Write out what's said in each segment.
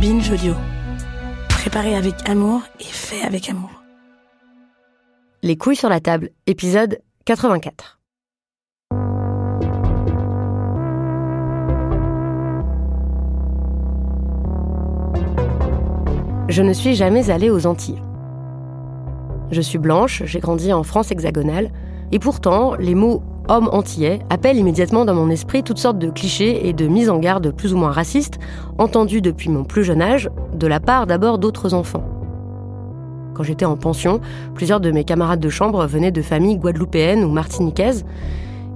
Binge Préparé avec amour et fait avec amour. Les couilles sur la table, épisode 84. Je ne suis jamais allée aux Antilles. Je suis blanche, j'ai grandi en France hexagonale, et pourtant, les mots homme antillais, appelle immédiatement dans mon esprit toutes sortes de clichés et de mises en garde plus ou moins racistes, entendues depuis mon plus jeune âge, de la part d'abord d'autres enfants. Quand j'étais en pension, plusieurs de mes camarades de chambre venaient de familles guadeloupéennes ou martiniquaises,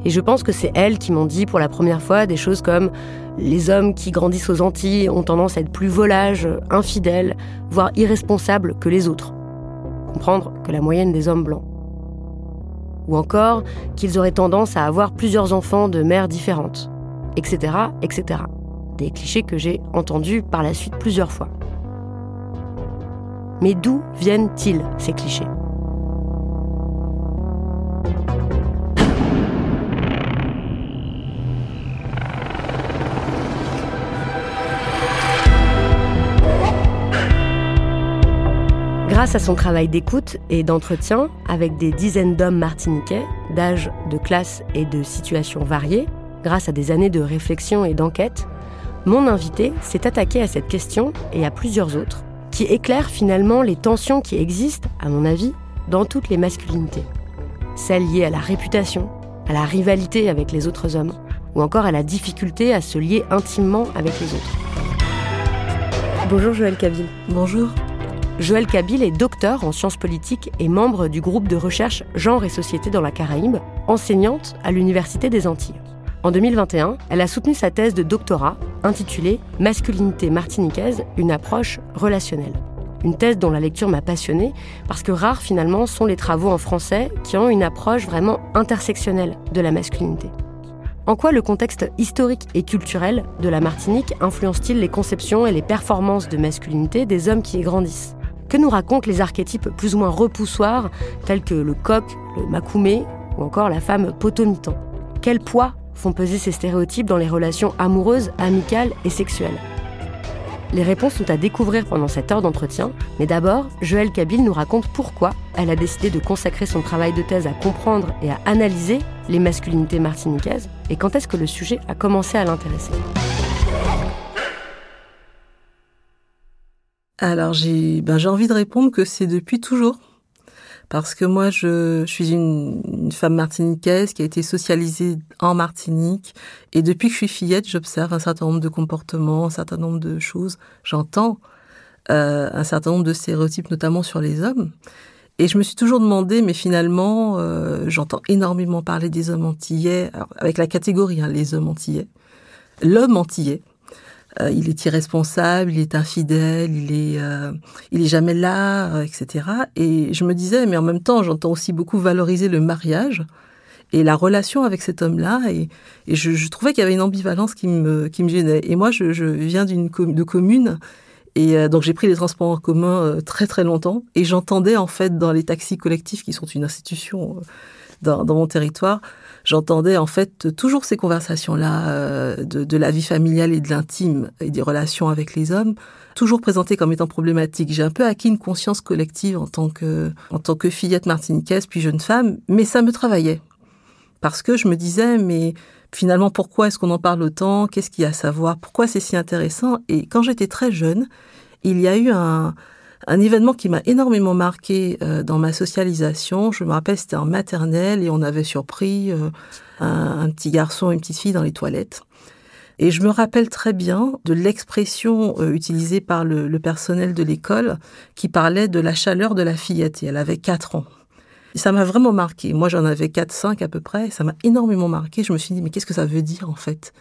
et je pense que c'est elles qui m'ont dit pour la première fois des choses comme les hommes qui grandissent aux Antilles ont tendance à être plus volages, infidèles, voire irresponsables que les autres. Comprendre que la moyenne des hommes blancs ou encore qu'ils auraient tendance à avoir plusieurs enfants de mères différentes, etc., etc. Des clichés que j'ai entendus par la suite plusieurs fois. Mais d'où viennent-ils ces clichés Grâce à son travail d'écoute et d'entretien avec des dizaines d'hommes martiniquais, d'âge, de classe et de situations variées, grâce à des années de réflexion et d'enquête, mon invité s'est attaqué à cette question et à plusieurs autres, qui éclairent finalement les tensions qui existent, à mon avis, dans toutes les masculinités. Celles liées à la réputation, à la rivalité avec les autres hommes, ou encore à la difficulté à se lier intimement avec les autres. Bonjour Joël Cabine. Bonjour. Joël Kabil est docteur en sciences politiques et membre du groupe de recherche Genre et Société dans la Caraïbe, enseignante à l'Université des Antilles. En 2021, elle a soutenu sa thèse de doctorat intitulée Masculinité martiniquaise, une approche relationnelle. Une thèse dont la lecture m'a passionnée parce que rares finalement sont les travaux en français qui ont une approche vraiment intersectionnelle de la masculinité. En quoi le contexte historique et culturel de la Martinique influence-t-il les conceptions et les performances de masculinité des hommes qui y grandissent que nous racontent les archétypes plus ou moins repoussoirs, tels que le coq, le macoumé ou encore la femme potomitan. Quel poids font peser ces stéréotypes dans les relations amoureuses, amicales et sexuelles Les réponses sont à découvrir pendant cette heure d'entretien, mais d'abord, Joël Kabil nous raconte pourquoi elle a décidé de consacrer son travail de thèse à comprendre et à analyser les masculinités martiniquaises et quand est-ce que le sujet a commencé à l'intéresser. Alors j'ai ben, j'ai envie de répondre que c'est depuis toujours. Parce que moi, je, suis une, femme martiniquaise qui a été socialisée en Martinique. Et depuis que je suis fillette, j'observe un certain nombre de comportements, un certain nombre de choses. J'entends euh, un certain nombre de stéréotypes, notamment sur les hommes. Et je me suis toujours demandé, mais finalement, euh, j'entends énormément parler des hommes antillais, avec la catégorie, hein, les hommes antillais, l'homme antillais, euh, il est irresponsable, il est infidèle, il est, euh, il est jamais là, euh, etc. Et je me disais, mais en même temps, j'entends aussi beaucoup valoriser le mariage et la relation avec cet homme-là. Et, je, trouvais qu'il y avait une ambivalence qui me, qui me gênait. Et moi, je, viens d'une de commune. Et donc j'ai pris les transports en commun très très longtemps et j'entendais en fait dans les taxis collectifs qui sont une institution dans, mon territoire j'entendais en fait toujours ces conversations-là euh, de, la vie familiale et de l'intime et des relations avec les hommes, toujours présentées comme étant problématiques. J'ai un peu acquis une conscience collective en tant que, en tant que fillette martiniquaise puis jeune femme, mais ça me travaillait. Parce que je me disais, mais finalement, pourquoi est-ce qu'on en parle autant Qu'est-ce qu'il y a à savoir Pourquoi c'est si intéressant Et quand j'étais très jeune, il y a eu un, un événement qui m'a énormément marqué euh, dans ma socialisation. Je me rappelle, c'était en maternelle et on avait surpris euh, un, petit garçon et une petite fille dans les toilettes. Et je me rappelle très bien de l'expression euh, utilisée par le, personnel de l'école qui parlait de la chaleur de la fillette et elle avait 4 ans. ça m'a vraiment marqué. Moi, j'en avais 4-5 à peu près. ça m'a énormément marqué. Je me suis dit, mais qu'est-ce que ça veut dire en fait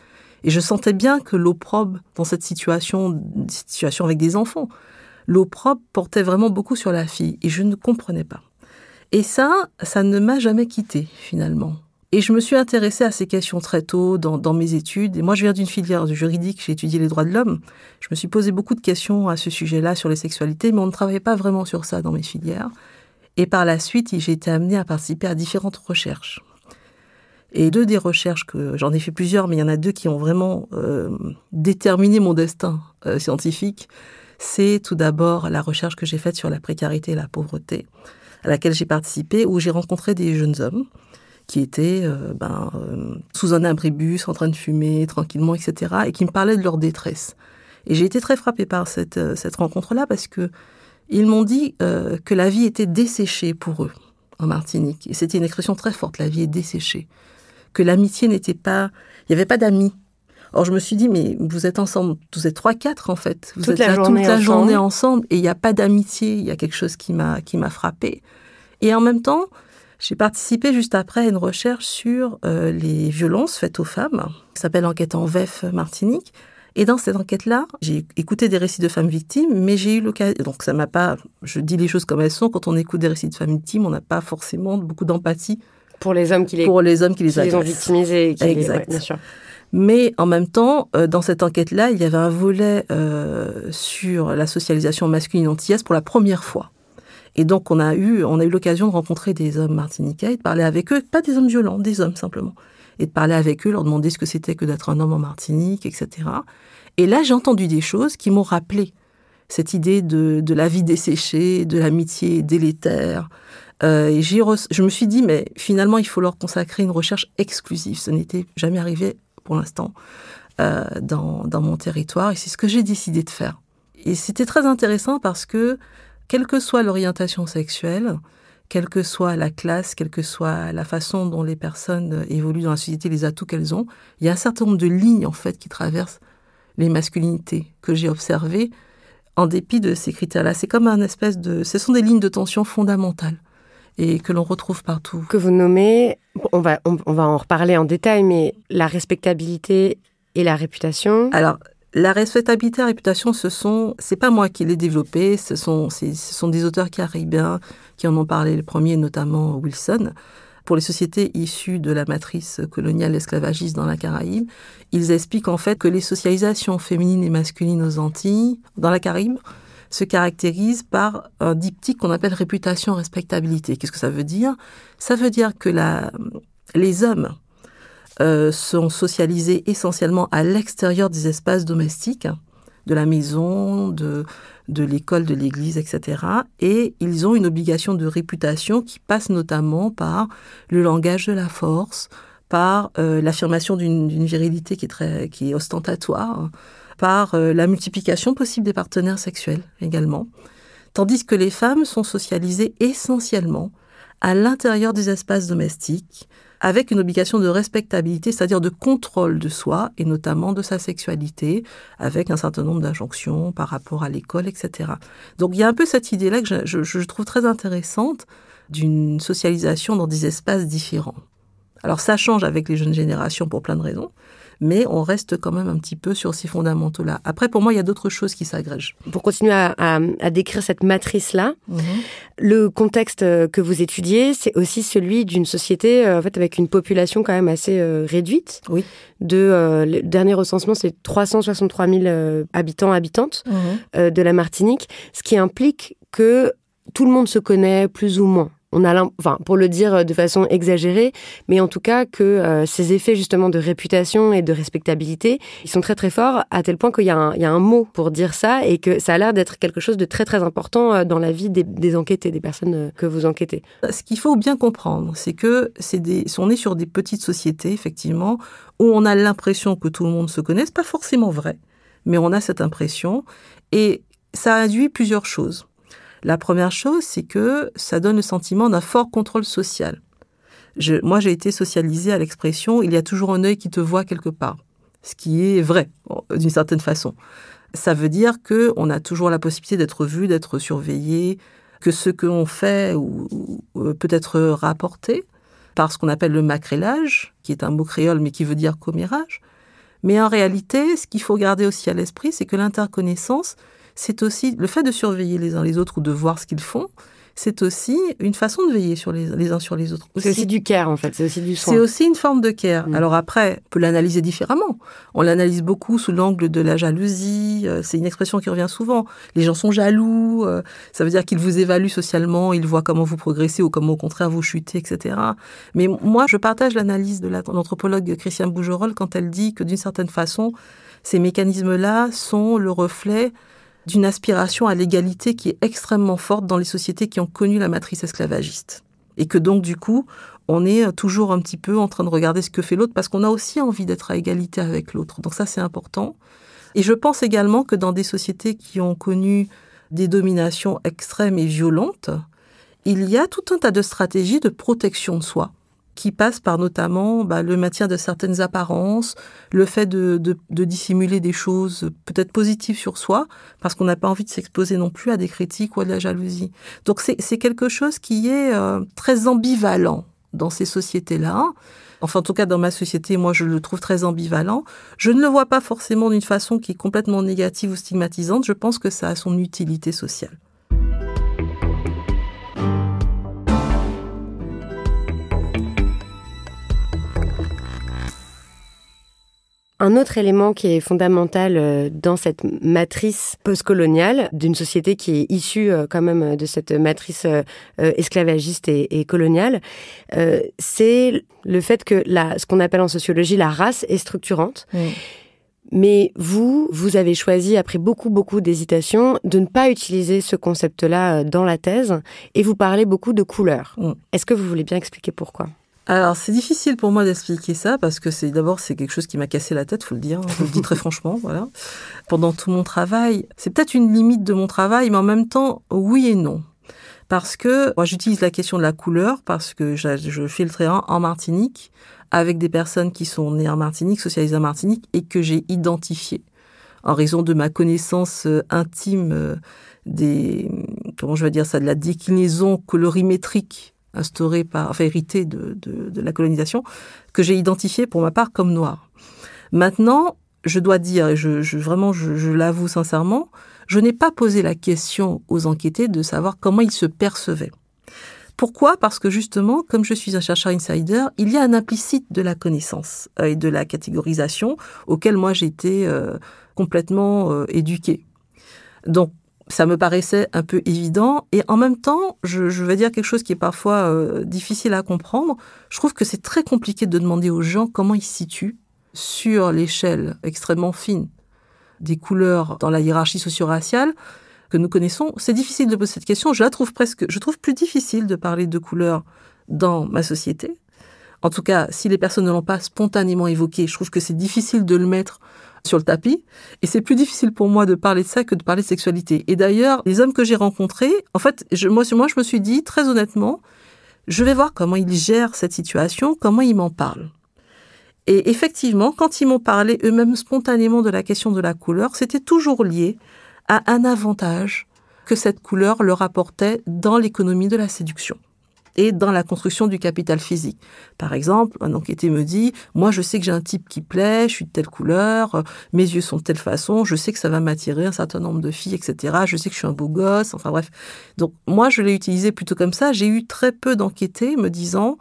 Et je sentais bien que l'opprobre dans cette situation, situation avec des enfants, l'eau propre portait vraiment beaucoup sur la fille et je ne comprenais pas. Et ça, ça ne m'a jamais quitté finalement. Et je me suis intéressée à ces questions très tôt dans, mes études. Et moi, je viens d'une filière juridique, j'ai étudié les droits de l'homme. Je me suis posé beaucoup de questions à ce sujet-là sur les sexualités, mais on ne travaillait pas vraiment sur ça dans mes filières. Et par la suite, j'ai été amenée à participer à différentes recherches. Et deux des recherches que j'en ai fait plusieurs, mais il y en a deux qui ont vraiment euh, déterminé mon destin euh, scientifique c'est tout d'abord la recherche que j'ai faite sur la précarité et la pauvreté, à laquelle j'ai participé, où j'ai rencontré des jeunes hommes qui étaient euh, ben, euh, sous un abribus, en train de fumer tranquillement, etc., et qui me parlaient de leur détresse. Et j'ai été très frappée par cette, euh, rencontre-là parce que ils m'ont dit que la vie était desséchée pour eux en Martinique. c'était une expression très forte, la vie est desséchée. Que l'amitié n'était pas... Il n'y avait pas d'amis alors, je me suis dit, mais vous êtes ensemble, vous êtes trois, quatre en fait. Vous êtes là toute la journée ensemble et il n'y a pas d'amitié. Il y a quelque chose qui m'a qui m'a frappé. Et en même temps, j'ai participé juste après à une recherche sur euh, les violences faites aux femmes, qui s'appelle Enquête en VEF Martinique. Et dans cette enquête-là, j'ai écouté des récits de femmes victimes, mais j'ai eu l'occasion. Donc, ça m'a pas. Je dis les choses comme elles sont. Quand on écoute des récits de femmes victimes, on n'a pas forcément beaucoup d'empathie. Pour les hommes qui les, pour les, hommes qui les, ont victimisés. exact. bien sûr. Mais en même temps, euh, dans cette enquête-là, il y avait un volet euh, sur la socialisation masculine antillaise pour la première fois. Et donc, on a eu, on a eu l'occasion de rencontrer des hommes martiniquais et de parler avec eux, pas des hommes violents, des hommes simplement. Et de parler avec eux, leur demander ce que c'était que d'être un homme en Martinique, etc. Et là, j'ai entendu des choses qui m'ont rappelé cette idée de, la vie desséchée, de l'amitié délétère. Euh, et je me suis dit, mais finalement, il faut leur consacrer une recherche exclusive. Ce n'était jamais arrivé pour l'instant euh, dans, dans, mon territoire et c'est ce que j'ai décidé de faire. Et c'était très intéressant parce que, quelle que soit l'orientation sexuelle, quelle que soit la classe, quelle que soit la façon dont les personnes évoluent dans la société, les atouts qu'elles ont, il y a un certain nombre de lignes en fait qui traversent les masculinités que j'ai observées en dépit de ces critères-là. C'est comme un espèce de... Ce sont des lignes de tension fondamentales et que l'on retrouve partout. Que vous nommez, on va, on, va en reparler en détail, mais la respectabilité et la réputation. Alors, la respectabilité et la réputation, ce sont, c'est pas moi qui l'ai développé, ce sont, ce sont des auteurs caribéens qui en ont parlé, le premier notamment Wilson. Pour les sociétés issues de la matrice coloniale esclavagiste dans la Caraïbe, ils expliquent en fait que les socialisations féminines et masculines aux Antilles, dans la Caraïbe, se caractérise par un diptyque qu'on appelle réputation-respectabilité. Qu'est-ce que ça veut dire Ça veut dire que les hommes euh, sont socialisés essentiellement à l'extérieur des espaces domestiques, de la maison, de, l'école, de l'église, etc. Et ils ont une obligation de réputation qui passe notamment par le langage de la force, par euh, l'affirmation d'une virilité qui est ostentatoire par euh, la multiplication possible des partenaires sexuels également, tandis que les femmes sont socialisées essentiellement à l'intérieur des espaces domestiques, avec une obligation de respectabilité, c'est-à-dire de contrôle de soi et notamment de sa sexualité, avec un certain nombre d'injonctions par rapport à l'école, etc. Donc il y a un peu cette idée-là que je, trouve très intéressante d'une socialisation dans des espaces différents. Alors ça change avec les jeunes générations pour plein de raisons, mais on reste quand même un petit peu sur ces fondamentaux-là. Après, pour moi, il y a d'autres choses qui s'agrègent. Pour continuer à, décrire cette matrice-là, mhm. le contexte euh, que vous étudiez, c'est aussi celui d'une société euh, en fait, avec une population quand même assez euh, réduite. Oui. De, le dernier recensement, c'est 363 000 habitants, habitantes mhm. de la Martinique, ce qui implique que tout le monde se connaît plus ou moins on a enfin, pour le dire euh, de façon exagérée, mais en tout cas que euh, ces effets justement de réputation et de respectabilité, ils sont très très forts à tel point qu'il y, a un mot pour dire ça et que ça a l'air d'être quelque chose de très très important euh, dans la vie des, enquêtés, des personnes que vous enquêtez. Ce qu'il faut bien comprendre, c'est que c'est des, on est sur des petites sociétés effectivement où on a l'impression que tout le monde se connaît, pas forcément vrai, mais on a cette impression et ça induit plusieurs choses. La première chose, c'est que ça donne le sentiment d'un fort contrôle social. moi, j'ai été socialisée à l'expression il y a toujours un œil qui te voit quelque part, ce qui est vrai d'une certaine façon. Ça veut dire que on a toujours la possibilité d'être vu, d'être surveillé, que ce que l'on fait ou, euh, peut être rapporté par ce qu'on appelle le macrélage, qui est un mot créole mais qui veut dire commérage. Mais en réalité, ce qu'il faut garder aussi à l'esprit, c'est que l'interconnaissance, c'est aussi le fait de surveiller les uns les autres ou de voir ce qu'ils font. C'est aussi une façon de veiller sur les, uns sur les autres. C'est aussi du care en fait, c'est aussi du soin. C'est aussi une forme de care. Mm. Alors après, on peut l'analyser différemment. On l'analyse beaucoup sous l'angle de la jalousie. Euh, c'est une expression qui revient souvent. Les gens sont jaloux. Euh, ça veut dire qu'ils vous évaluent socialement, ils voient comment vous progressez ou comment au contraire vous chutez, etc. Mais moi, je partage l'analyse de l'anthropologue Christiane Bougerolles quand elle dit que d'une certaine façon, ces mécanismes-là sont le reflet d'une aspiration à l'égalité qui est extrêmement forte dans les sociétés qui ont connu la matrice esclavagiste. Et que donc, du coup, on est euh, toujours un petit peu en train de regarder ce que fait l'autre parce qu'on a aussi envie d'être à égalité avec l'autre. Donc ça, c'est important. Et je pense également que dans des sociétés qui ont connu des dominations extrêmes et violentes, il y a tout un tas de stratégies de protection de soi qui passe par notamment bah, le maintien de certaines apparences, le fait de, dissimuler des choses peut-être positives sur soi, parce qu'on n'a pas envie de s'exposer non plus à des critiques ou à de la jalousie. Donc c'est quelque chose qui est euh, très ambivalent dans ces sociétés-là. Enfin, en tout cas, dans ma société, moi, je le trouve très ambivalent. Je ne le vois pas forcément d'une façon qui est complètement négative ou stigmatisante. Je pense que ça a son utilité sociale. Un autre élément qui est fondamental euh, dans cette matrice postcoloniale d'une société qui est issue euh, quand même euh, de cette matrice esclavagiste et, coloniale, c'est le fait que ce qu'on appelle en sociologie la race est structurante. Mm. Mais vous, vous avez choisi, après beaucoup, beaucoup d'hésitations, de ne pas utiliser ce concept-là dans la thèse et vous parlez beaucoup de couleurs. Mm. Est-ce que vous voulez bien expliquer pourquoi alors, c'est difficile pour moi d'expliquer ça parce que c'est d'abord c'est quelque chose qui m'a cassé la tête, faut le dire, hein, je le dis très franchement, voilà. Pendant tout mon travail, c'est peut-être une limite de mon travail, mais en même temps, oui et non. Parce que moi, j'utilise la question de la couleur parce que je, je en Martinique avec des personnes qui sont nées en Martinique, socialisées en Martinique et que j'ai identifiées en raison de ma connaissance euh, intime euh, des comment je vais dire ça de la déclinaison colorimétrique instauré par, enfin hérité de, de, de la colonisation, que j'ai identifié pour ma part comme noir. Maintenant, je dois dire, et je, je vraiment je, je l'avoue sincèrement, je n'ai pas posé la question aux enquêtés de savoir comment ils se percevaient. Pourquoi Parce que justement, comme je suis un chercheur insider, il y a un implicite de la connaissance euh, et de la catégorisation auquel moi j'étais euh, complètement euh, éduqué. Donc ça me paraissait un peu évident. Et en même temps, je, vais dire quelque chose qui est parfois euh, difficile à comprendre. Je trouve que c'est très compliqué de demander aux gens comment ils se situent sur l'échelle extrêmement fine des couleurs dans la hiérarchie socio-raciale que nous connaissons. C'est difficile de poser cette question. Je la trouve presque, je trouve plus difficile de parler de couleurs dans ma société. En tout cas, si les personnes ne l'ont pas spontanément évoqué, je trouve que c'est difficile de le mettre sur le tapis. Et c'est plus difficile pour moi de parler de ça que de parler de sexualité. Et d'ailleurs, les hommes que j'ai rencontrés, en fait, je, moi, moi, je me suis dit, très honnêtement, je vais voir comment ils gèrent cette situation, comment ils m'en parlent. Et effectivement, quand ils m'ont parlé eux-mêmes spontanément de la question de la couleur, c'était toujours lié à un avantage que cette couleur leur apportait dans l'économie de la séduction et dans la construction du capital physique. Par exemple, un enquêté me dit, moi je sais que j'ai un type qui plaît, je suis de telle couleur, euh, mes yeux sont de telle façon, je sais que ça va m'attirer un certain nombre de filles, etc. Je sais que je suis un beau gosse, enfin bref. Donc moi je l'ai utilisé plutôt comme ça. J'ai eu très peu d'enquêtés me disant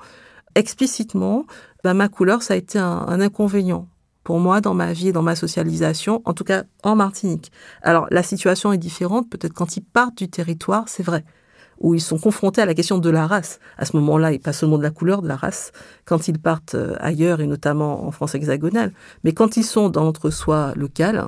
explicitement, bah, ma couleur ça a été un, un inconvénient pour moi dans ma vie et dans ma socialisation, en tout cas en Martinique. Alors la situation est différente, peut-être quand ils partent du territoire, c'est vrai où ils sont confrontés à la question de la race. À ce moment-là, et pas seulement de la couleur, de la race, quand ils partent euh, ailleurs, et notamment en France hexagonale. Mais quand ils sont dans l'entre-soi local,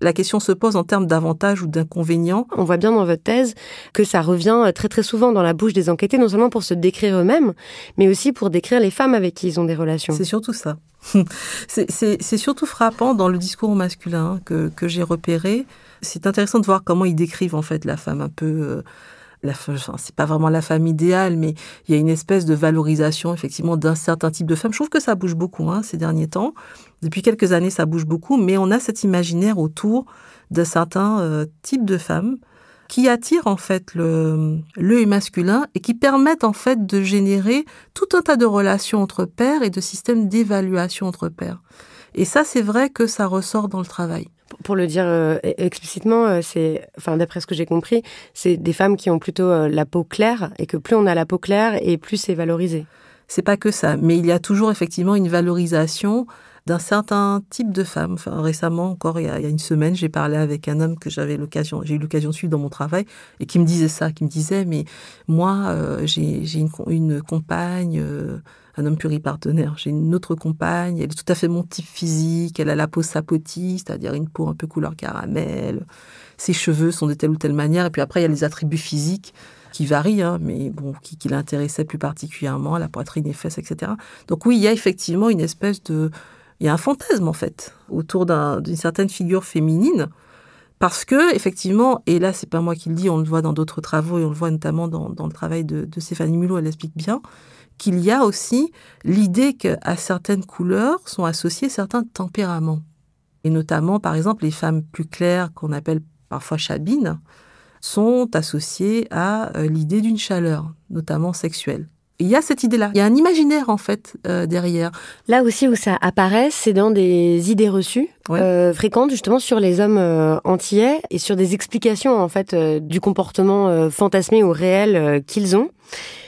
la question se pose en termes d'avantages ou d'inconvénients. On voit bien dans votre thèse que ça revient euh, très très souvent dans la bouche des enquêtés, non seulement pour se décrire eux-mêmes, mais aussi pour décrire les femmes avec qui ils ont des relations. C'est surtout ça. c'est surtout frappant dans le discours masculin que, que j'ai repéré. C'est intéressant de voir comment ils décrivent en fait la femme un peu... Euh, enfin, c'est pas vraiment la femme idéale, mais il y a une espèce de valorisation effectivement d'un certain type de femme. Je trouve que ça bouge beaucoup hein, ces derniers temps. Depuis quelques années, ça bouge beaucoup, mais on a cet imaginaire autour d'un certain types euh, type de femme qui attire en fait le, le masculin et qui permettent en fait de générer tout un tas de relations entre pères et de systèmes d'évaluation entre pères. Et ça, c'est vrai que ça ressort dans le travail. Pour le dire euh, e-, explicitement, euh, c'est, enfin, d'après ce que j'ai compris, c'est des femmes qui ont plutôt euh, la peau claire et que plus on a la peau claire et plus c'est valorisé. C'est pas que ça, mais il y a toujours effectivement une valorisation d'un certain type de femme récemment, encore il y, a, une semaine, j'ai parlé avec un homme que j'avais l'occasion, j'ai eu l'occasion de suivre dans mon travail et qui me disait ça, qui me disait mais moi euh, j'ai une, compagne. Euh, un homme partenaire, J'ai une autre compagne, elle est tout à fait mon type physique, elle a la peau sapotie, c'est-à-dire une peau un peu couleur caramel, ses cheveux sont de telle ou telle manière, et puis après il y a les attributs physiques qui varient, hein, mais bon, qui, qui l'intéressaient plus particulièrement, la poitrine, les fesses, etc. Donc oui, il y a effectivement une espèce de il y a un fantasme en fait autour d'une certaine figure féminine parce que effectivement, et là c'est pas moi qui le dis, on le voit dans d'autres travaux et on le voit notamment dans, le travail de, Stéphanie Mulot, elle explique bien qu'il y a aussi l'idée qu'à certaines couleurs sont associés certains tempéraments. Et notamment, par exemple, les femmes plus claires, qu'on appelle parfois chabines, sont associées à euh, l'idée d'une chaleur, notamment sexuelle il y a cette idée-là. Il y a un imaginaire, en fait, euh, derrière. Là aussi où ça apparaît, c'est dans des idées reçues euh, fréquentes, justement, sur les hommes euh, et sur des explications, en fait, euh, du comportement fantasmé ou réel qu'ils ont.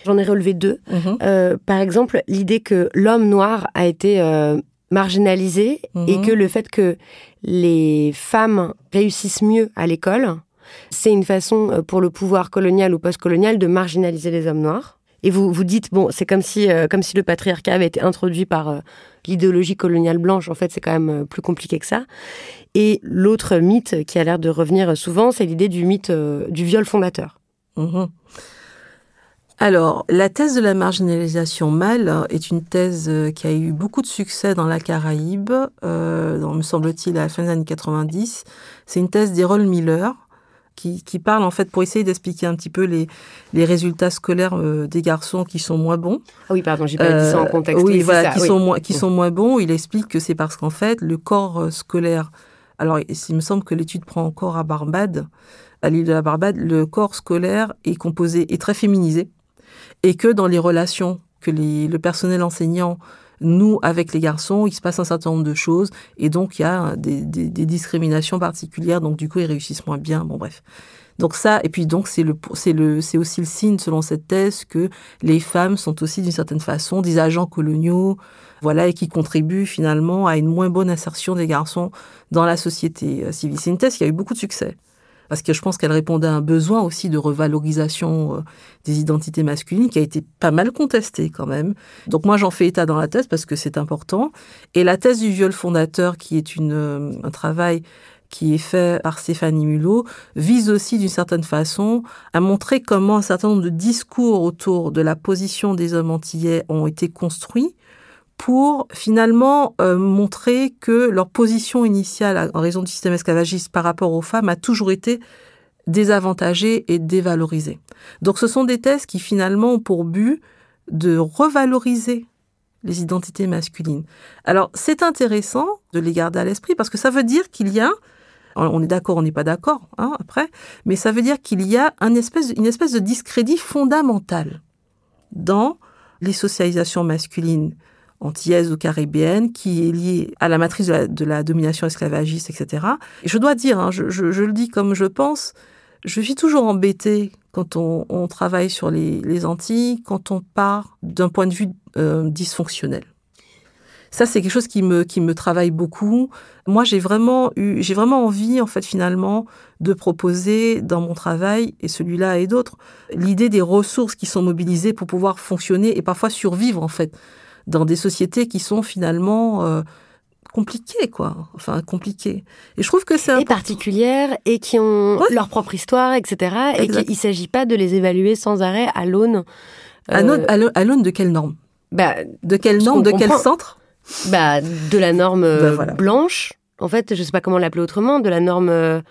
J'en ai relevé deux. Mhm. par exemple, l'idée que l'homme noir a été marginalisé mhm. et que le fait que les femmes réussissent mieux à l'école, c'est une façon pour le pouvoir colonial ou postcolonial de marginaliser les hommes noirs et vous vous dites bon, c'est comme si euh, comme si le patriarcat avait été introduit par euh, l'idéologie coloniale blanche. En fait, c'est quand même euh, plus compliqué que ça. Et l'autre mythe qui a l'air de revenir souvent, c'est l'idée du mythe du viol fondateur. Mhm. Alors, la thèse de la marginalisation mâle est une thèse qui a eu beaucoup de succès dans la Caraïbe, dans, me semble-t-il, à la fin des années 90. C'est une thèse d'Errol Miller, qui, parle en fait pour essayer d'expliquer un petit peu les, les résultats scolaires euh, des garçons qui sont moins bons. Ah oui, pardon, j'ai pas dit ça en euh, contexte. Oui, voilà, qui, sont moins, qui sont moins bons. Il explique que c'est parce qu'en fait, le corps euh, scolaire. Alors, il me semble que l'étude prend encore à Barbade, à l'île de la Barbade, le corps scolaire est composé, est très féminisé. Et que dans les relations que le personnel enseignant nous, avec les garçons, il se passe un certain nombre de choses et donc il y a des, discriminations particulières. Donc du coup, ils réussissent moins bien. Bon, bref. Donc ça, et puis donc c'est le, c'est c'est aussi le signe selon cette thèse que les femmes sont aussi d'une certaine façon des agents coloniaux, voilà, et qui contribuent finalement à une moins bonne insertion des garçons dans la société euh, civile. C'est une thèse qui a eu beaucoup de succès parce que je pense qu'elle répondait à un besoin aussi de revalorisation euh, des identités masculines qui a été pas mal contestée quand même. Donc moi j'en fais état dans la thèse parce que c'est important. Et la thèse du viol fondateur qui est euh, un travail qui est fait par Stéphanie Mulot vise aussi d'une certaine façon à montrer comment un certain nombre de discours autour de la position des hommes antillais ont été construits pour finalement euh, montrer que leur position initiale en raison du système esclavagiste par rapport aux femmes a toujours été désavantagée et dévalorisée. Donc ce sont des thèses qui finalement ont pour but de revaloriser les identités masculines. Alors c'est intéressant de les garder à l'esprit parce que ça veut dire qu'il y a, on est d'accord, on n'est pas d'accord hein, après, mais ça veut dire qu'il y a une espèce de discrédit fondamental dans les socialisations masculines antillaise ou caribéenne, qui est liée à la matrice de la, domination esclavagiste, etc. Et je dois dire, hein, je, le dis comme je pense, je suis toujours embêtée quand on, travaille sur les, Antilles, quand on part d'un point de vue euh, dysfonctionnel. Ça, c'est quelque chose qui me, qui me travaille beaucoup. Moi, j'ai vraiment j'ai vraiment envie, en fait, finalement, de proposer dans mon travail, et celui-là et d'autres, l'idée des ressources qui sont mobilisées pour pouvoir fonctionner et parfois survivre, en fait dans des sociétés qui sont finalement euh, compliquées, quoi. Enfin, compliquées. Et je trouve que c'est... Et particulières, et qui ont leur propre histoire, etc. Et qu'il ne s'agit pas de les évaluer sans arrêt à l'aune... À l'aune euh, de quelle norme bah, De quelle norme, de quel centre bah, De la norme bah, euh, blanche, en fait, je ne sais pas comment l'appeler autrement, de la norme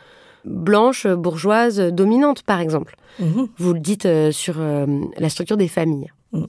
blanche, bourgeoise, dominante, par exemple. Mhm. Vous le dites sur la structure des familles. Mhm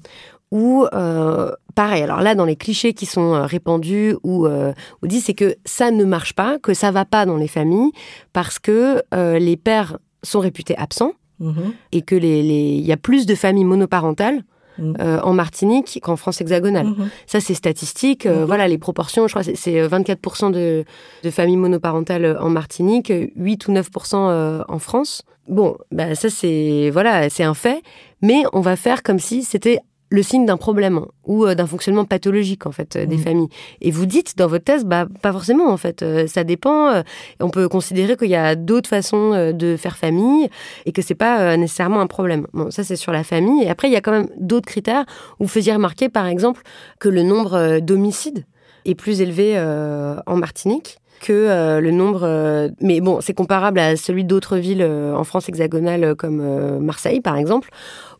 où, euh, pareil, alors là, dans les clichés qui sont euh, répandus ou euh, on dit, c'est que ça ne marche pas, que ça va pas dans les familles, parce que les pères sont réputés absents mhm. et que les, les, y a plus de familles monoparentales. Mhm. en Martinique qu'en France hexagonale. Mhm. Ça, c'est statistique. Voilà, les proportions, je crois, c'est 24% de, de, familles monoparentales en Martinique, 8 ou 9% en France. Bon, bah, ça, c'est voilà, c'est un fait. Mais on va faire comme si c'était le signe d'un problème ou euh, d'un fonctionnement pathologique en fait euh, des mmh. familles. Et vous dites dans votre thèse, bah pas forcément en fait, euh, ça dépend. on peut considérer qu'il y a d'autres façons de faire famille et que c'est pas nécessairement un problème. Bon, ça c'est sur la famille. Et après il y a quand même d'autres critères. Vous faisiez remarquer par exemple que le nombre d'homicides est plus élevé en Martinique que le nombre. mais bon, c'est comparable à celui d'autres villes en France hexagonale comme Marseille, par exemple,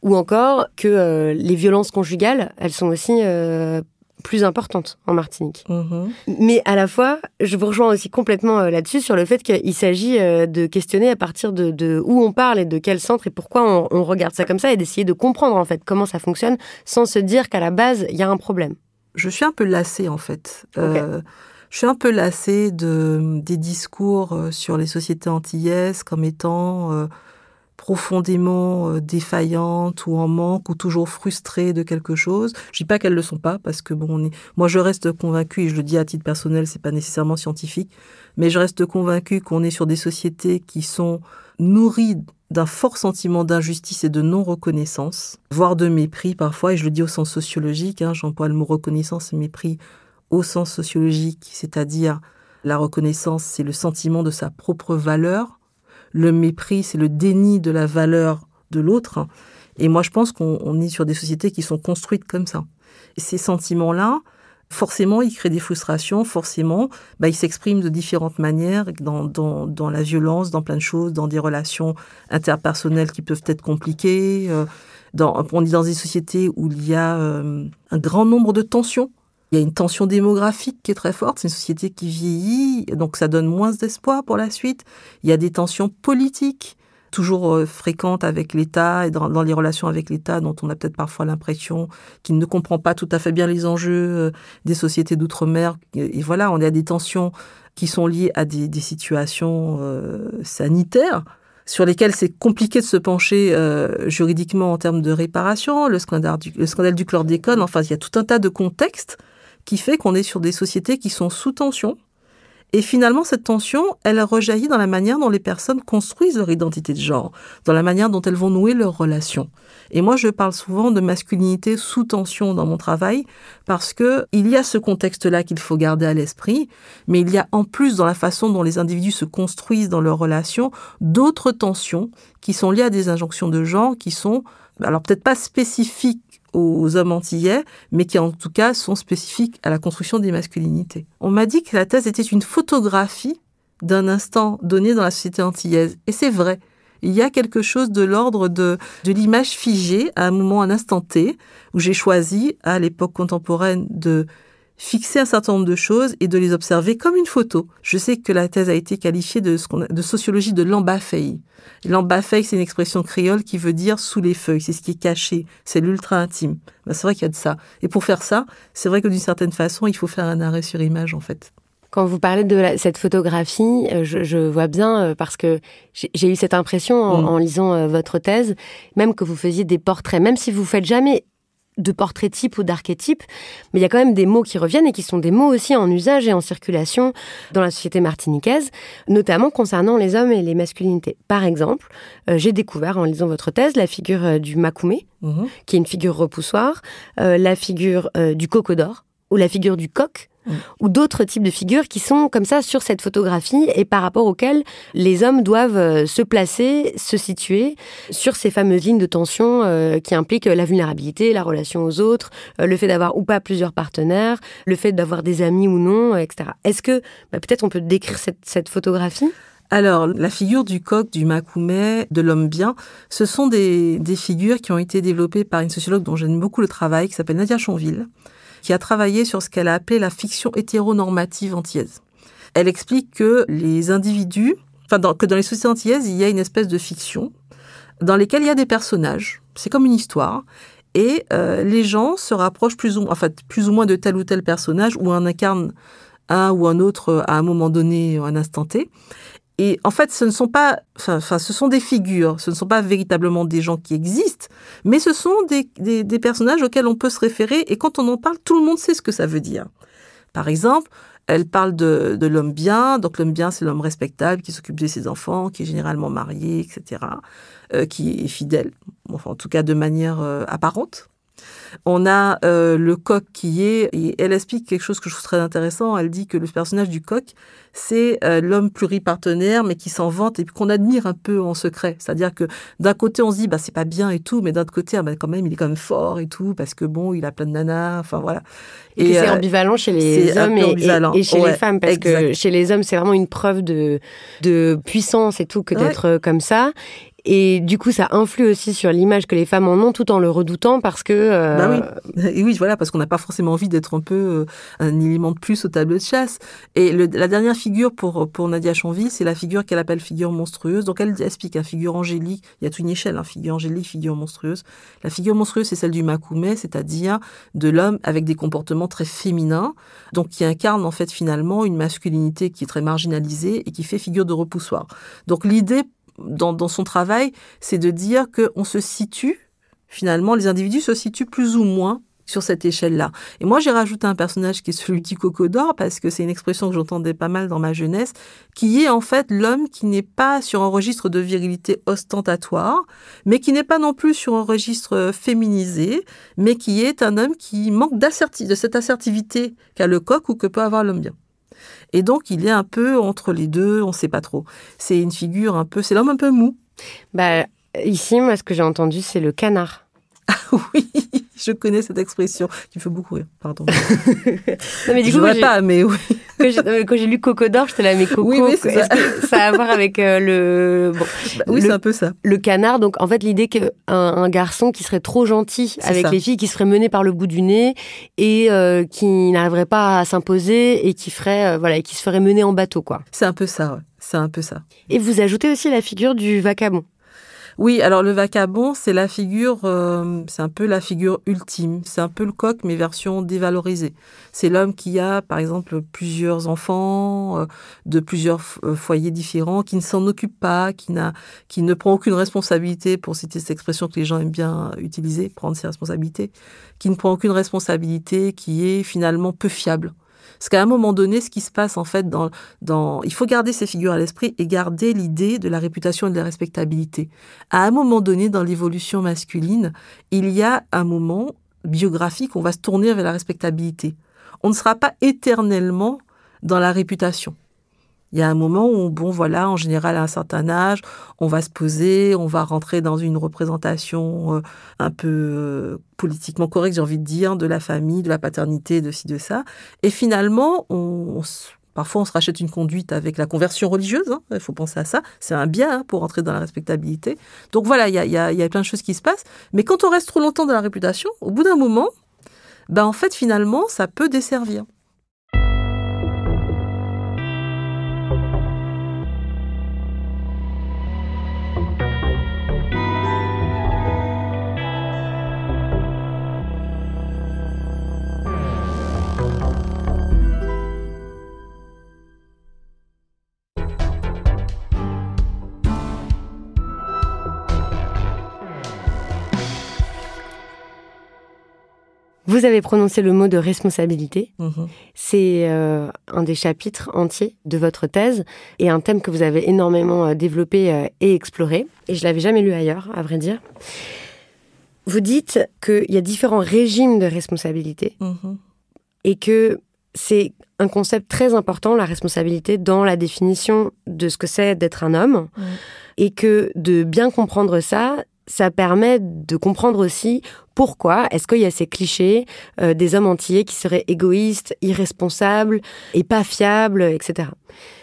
ou encore que euh, les violences conjugales, elles sont aussi euh, plus importantes en Martinique. Mhm. Mais à la fois, je vous rejoins aussi complètement euh, là-dessus sur le fait qu'il s'agit de questionner à partir de, où on parle et de quel centre et pourquoi on, regarde ça comme ça et d'essayer de comprendre en fait comment ça fonctionne sans se dire qu'à la base, il y a un problème. Je suis un peu lassée en fait. je suis un peu lassée de, des discours sur les sociétés antillaises comme étant profondément euh, défaillantes ou en manque ou toujours frustrées de quelque chose. Je dis pas qu'elles le sont pas parce que bon, on est... moi je reste convaincue et je le dis à titre personnel, c'est pas nécessairement scientifique, mais je reste convaincue qu'on est sur des sociétés qui sont nourries d'un fort sentiment d'injustice et de non-reconnaissance, voire de mépris parfois, et je le dis au sens sociologique, hein, j'emploie le mot reconnaissance et mépris au sens sociologique, c'est-à-dire la reconnaissance, c'est le sentiment de sa propre valeur, le mépris, c'est le déni de la valeur de l'autre. Et moi, je pense qu'on est sur des sociétés qui sont construites comme ça. Et ces sentiments-là, forcément, ils créent des frustrations, forcément, bah, ils s'expriment de différentes manières, dans, dans, la violence, dans plein de choses, dans des relations interpersonnelles qui peuvent être compliquées. Euh, dans, on est dans des sociétés où il y a euh, un grand nombre de tensions il y a une tension démographique qui est très forte, c'est une société qui vieillit, donc ça donne moins d'espoir pour la suite. Il y a des tensions politiques toujours euh, fréquentes avec l'État et dans, les relations avec l'État dont on a peut-être parfois l'impression qu'il ne comprend pas tout à fait bien les enjeux euh, des sociétés d'outre-mer. Et voilà, on a des tensions qui sont liées à des, situations euh, sanitaires sur lesquelles c'est compliqué de se pencher juridiquement en termes de réparation, le scandale, du, le scandale du chlordécone, enfin, il y a tout un tas de contextes qui fait qu'on est sur des sociétés qui sont sous tension. Et finalement, cette tension, elle rejaillit dans la manière dont les personnes construisent leur identité de genre, dans la manière dont elles vont nouer leurs relations. Et moi, je parle souvent de masculinité sous tension dans mon travail, parce que il y a ce contexte-là qu'il faut garder à l'esprit, mais il y a en plus, dans la façon dont les individus se construisent dans leurs relations, d'autres tensions qui sont liées à des injonctions de genre, qui sont alors peut-être pas spécifiques aux hommes antillais, mais qui en tout cas sont spécifiques à la construction des masculinités. On m'a dit que la thèse était une photographie d'un instant donné dans la société antillaise, et c'est vrai. Il y a quelque chose de l'ordre de, de l'image figée à un moment, un instant T, où j'ai choisi, à l'époque contemporaine, de fixer un certain nombre de choses et de les observer comme une photo. Je sais que la thèse a été qualifiée de, ce de sociologie de l'embafeille. L'embafeille, c'est une expression créole qui veut dire sous les feuilles, c'est ce qui est caché, c'est l'ultra intime. Ben, c'est vrai qu'il y a de ça. Et pour faire ça, c'est vrai que d'une certaine façon, il faut faire un arrêt sur image en fait. Quand vous parlez de cette photographie, euh, je, vois bien euh, parce que j'ai eu cette impression en, mm. lisant euh, votre thèse, même que vous faisiez des portraits, même si vous ne faites jamais de portrait type ou d'archétype, mais il y a quand même des mots qui reviennent et qui sont des mots aussi en usage et en circulation dans la société martiniquaise, notamment concernant les hommes et les masculinités. Par exemple, euh, j'ai découvert en lisant votre thèse la figure euh, du macoumé, mhm. qui est une figure repoussoire, euh, la figure du cocodore, ou la figure du coq, Mm. ou d'autres types de figures qui sont comme ça sur cette photographie et par rapport auxquelles les hommes doivent euh, se placer, se situer sur ces fameuses lignes de tension euh, qui impliquent la vulnérabilité, la relation aux autres, euh, le fait d'avoir ou pas plusieurs partenaires, le fait d'avoir des amis ou non, etc. Est-ce que bah, peut-être on peut décrire cette, photographie alors, la figure du coq, du macoumé, de l'homme bien, ce sont des, figures qui ont été développées par une sociologue dont j'aime beaucoup le travail, qui s'appelle Nadia Chonville, qui a travaillé sur ce qu'elle a appelé la fiction hétéronormative antillaise. Elle explique que les individus, enfin dans, que dans les sociétés antillaises, il y a une espèce de fiction dans lesquelles il y a des personnages, c'est comme une histoire, et euh, les gens se rapprochent plus ou, en fait, plus ou moins de tel ou tel personnage, ou en incarnent un ou un autre à un moment donné, à un instant T. Et en fait, ce ne sont pas, enfin, ce sont des figures, ce ne sont pas véritablement des gens qui existent, mais ce sont des, personnages auxquels on peut se référer. Et quand on en parle, tout le monde sait ce que ça veut dire. Par exemple, elle parle de, l'homme bien. Donc l'homme bien, c'est l'homme respectable qui s'occupe de ses enfants, qui est généralement marié, etc., euh, qui est fidèle, en tout cas de manière euh, apparente. On a euh, le coq qui est, elle explique quelque chose que je trouve très intéressant, elle dit que le personnage du coq, c'est euh, l'homme pluripartenaire, mais qui s'en vante et qu'on admire un peu en secret. C'est-à-dire que d'un côté, on se dit, bah, c'est pas bien et tout, mais d'un autre côté, ah, bah, quand même, il est quand même fort et tout, parce que bon, il a plein de nanas, enfin voilà. Et, c'est euh, ambivalent chez les hommes et, chez les femmes, parce que chez les hommes, c'est vraiment une preuve de, de puissance et tout que d'être comme ça. Et du coup, ça influe aussi sur l'image que les femmes en ont tout en le redoutant parce que. Euh... Bah oui. oui, voilà, parce qu'on n'a pas forcément envie d'être un peu euh, un élément de plus au tableau de chasse. Et le, la dernière figure pour, pour Nadia Chanville, c'est la figure qu'elle appelle figure monstrueuse. Donc elle explique, un hein, figure angélique, il y a toute une échelle, hein, figure angélique, figure monstrueuse. La figure monstrueuse, c'est celle du Makoumé, c'est-à-dire de l'homme avec des comportements très féminins, donc qui incarne en fait finalement une masculinité qui est très marginalisée et qui fait figure de repoussoir. Donc l'idée dans, son travail, c'est de dire qu'on se situe, finalement, les individus se situent plus ou moins sur cette échelle-là. Et moi, j'ai rajouté un personnage qui est celui du cocodore, parce que c'est une expression que j'entendais pas mal dans ma jeunesse, qui est en fait l'homme qui n'est pas sur un registre de virilité ostentatoire, mais qui n'est pas non plus sur un registre féminisé, mais qui est un homme qui manque de cette assertivité qu'a le coq ou que peut avoir l'homme bien. Et donc, il est un peu entre les deux, on ne sait pas trop. C'est une figure un peu, c'est l'homme un peu mou. Bah, ici, moi, ce que j'ai entendu, c'est le canard. Ah oui, je connais cette expression Tu me fais beaucoup rire, pardon. non, mais du je ne je pas, mais oui. Quand j'ai lu Coco d'or, te là, mais Coco, oui, c'est ça. ça a à voir avec euh, le. Bah oui, c'est un peu ça. Le canard, donc en fait, l'idée qu'un un garçon qui serait trop gentil avec les filles, qui serait mené par le bout du nez et euh, qui n'arriverait pas à s'imposer et qui ferait, euh, voilà, qui se ferait mener en bateau, quoi. C'est un peu ça, C'est un peu ça. Et vous ajoutez aussi la figure du vacabond. Oui, alors le vacabon, c'est la figure, euh, c'est un peu la figure ultime. C'est un peu le coq, mais version dévalorisée. C'est l'homme qui a, par exemple, plusieurs enfants euh, de plusieurs euh, foyers différents, qui ne s'en occupe pas, qui, n'a, qui ne prend aucune responsabilité, pour citer cette expression que les gens aiment bien utiliser, prendre ses responsabilités, qui ne prend aucune responsabilité, qui est finalement peu fiable. Parce qu'à un moment donné, ce qui se passe en fait dans, Il faut garder ces figures à l'esprit et garder l'idée de la réputation et de la respectabilité. À un moment donné, dans l'évolution masculine, il y a un moment biographique où on va se tourner vers la respectabilité. On ne sera pas éternellement dans la réputation il y a un moment où, bon, voilà, en général, à un certain âge, on va se poser, on va rentrer dans une représentation euh, un peu euh, politiquement correcte, j'ai envie de dire, de la famille, de la paternité, de ci, de ça. Et finalement, on, Parfois, on se rachète une conduite avec la conversion religieuse. Hein, il faut penser à ça. C'est un bien hein, pour entrer dans la respectabilité. Donc voilà, il y a, y, y a, plein de choses qui se passent. Mais quand on reste trop longtemps dans la réputation, au bout d'un moment, ben en fait, finalement, ça peut desservir. Vous avez prononcé le mot de responsabilité. Mm-hmm. C'est euh, un des chapitres entiers de votre thèse et un thème que vous avez énormément euh, développé euh, et exploré. Et je l'avais jamais lu ailleurs, à vrai dire. Vous dites qu'il y a différents régimes de responsabilité mm-hmm. et que c'est un concept très important, la responsabilité, dans la définition de ce que c'est d'être un homme. Mm. Et que de bien comprendre ça, ça permet de comprendre aussi pourquoi est-ce qu'il y a ces clichés euh, des hommes entiers qui seraient égoïstes, irresponsables et pas fiables, etc.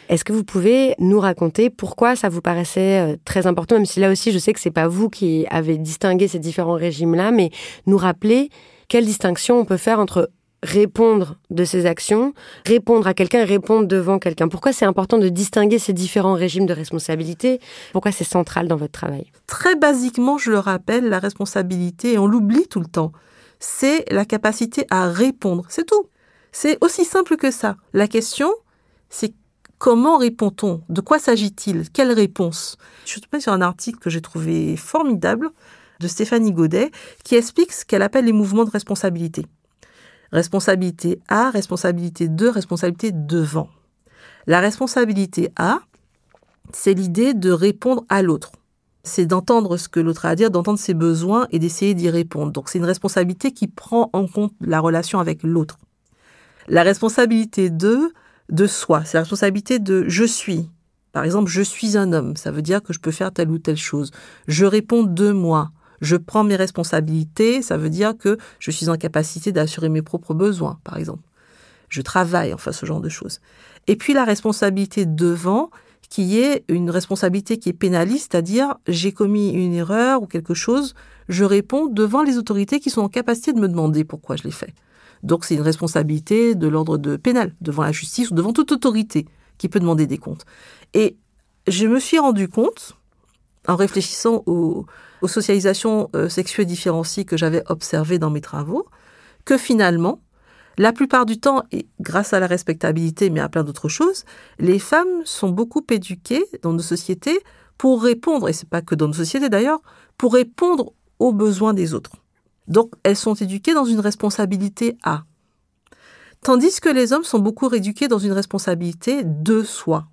Est-ce que vous pouvez nous raconter pourquoi ça vous paraissait euh, très important, même si là aussi je sais que c'est pas vous qui avez distingué ces différents régimes-là, mais nous rappeler quelle distinction on peut faire entre répondre de ses actions, répondre à quelqu'un et répondre devant quelqu'un Pourquoi c'est important de distinguer ces différents régimes de responsabilité Pourquoi c'est central dans votre travail Très basiquement, je le rappelle, la responsabilité, on l'oublie tout le temps, c'est la capacité à répondre. C'est tout. C'est aussi simple que ça. La question, c'est comment répond-on De quoi s'agit-il Quelle réponse Je suis tombée sur un article que j'ai trouvé formidable de Stéphanie Godet qui explique ce qu'elle appelle les mouvements de responsabilité. Responsabilité A, responsabilité 2, responsabilité devant. La responsabilité A, c'est l'idée de répondre à l'autre. C'est d'entendre ce que l'autre a à dire, d'entendre ses besoins et d'essayer d'y répondre. Donc c'est une responsabilité qui prend en compte la relation avec l'autre. La responsabilité 2, de soi, c'est la responsabilité de je suis. Par exemple, je suis un homme, ça veut dire que je peux faire telle ou telle chose. Je réponds de moi, je prends mes responsabilités, ça veut dire que je suis en capacité d'assurer mes propres besoins, par exemple. Je travaille, en enfin ce genre de choses. Et puis la responsabilité devant, qui est une responsabilité qui est pénaliste, c'est-à-dire j'ai commis une erreur ou quelque chose, je réponds devant les autorités qui sont en capacité de me demander pourquoi je l'ai fait. Donc c'est une responsabilité de l'ordre de pénal, devant la justice ou devant toute autorité qui peut demander des comptes. Et je me suis rendu compte, en réfléchissant au, aux socialisations euh, sexuelles sexuées différenciées que j'avais observées dans mes travaux, que finalement, la plupart du temps, et grâce à la respectabilité, mais à plein d'autres choses, les femmes sont beaucoup éduquées dans nos sociétés pour répondre, et c'est pas que dans nos sociétés d'ailleurs, pour répondre aux besoins des autres. Donc elles sont éduquées dans une responsabilité à. Tandis que les hommes sont beaucoup éduqués dans une responsabilité de soi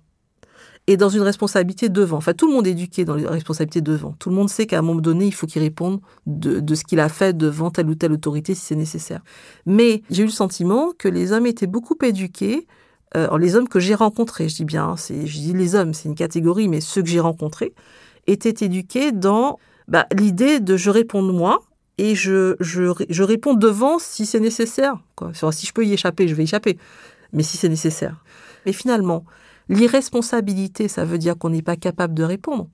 et dans une responsabilité devant. Enfin, tout le monde est éduqué dans les responsabilités devant. Tout le monde sait qu'à un moment donné, il faut qu'il réponde de, ce qu'il a fait devant telle ou telle autorité si c'est nécessaire. Mais j'ai eu le sentiment que les hommes étaient beaucoup éduqués euh, les hommes que j'ai rencontrés, je dis bien, hein, c'est, je dis les hommes, c'est une catégorie, mais ceux que j'ai rencontrés étaient éduqués dans bah, l'idée de je réponds de moi et je, je, réponds devant si c'est nécessaire. Si je peux y échapper, je vais y échapper, mais si c'est nécessaire. Mais finalement, L'irresponsabilité, ça veut dire qu'on n'est pas capable de répondre.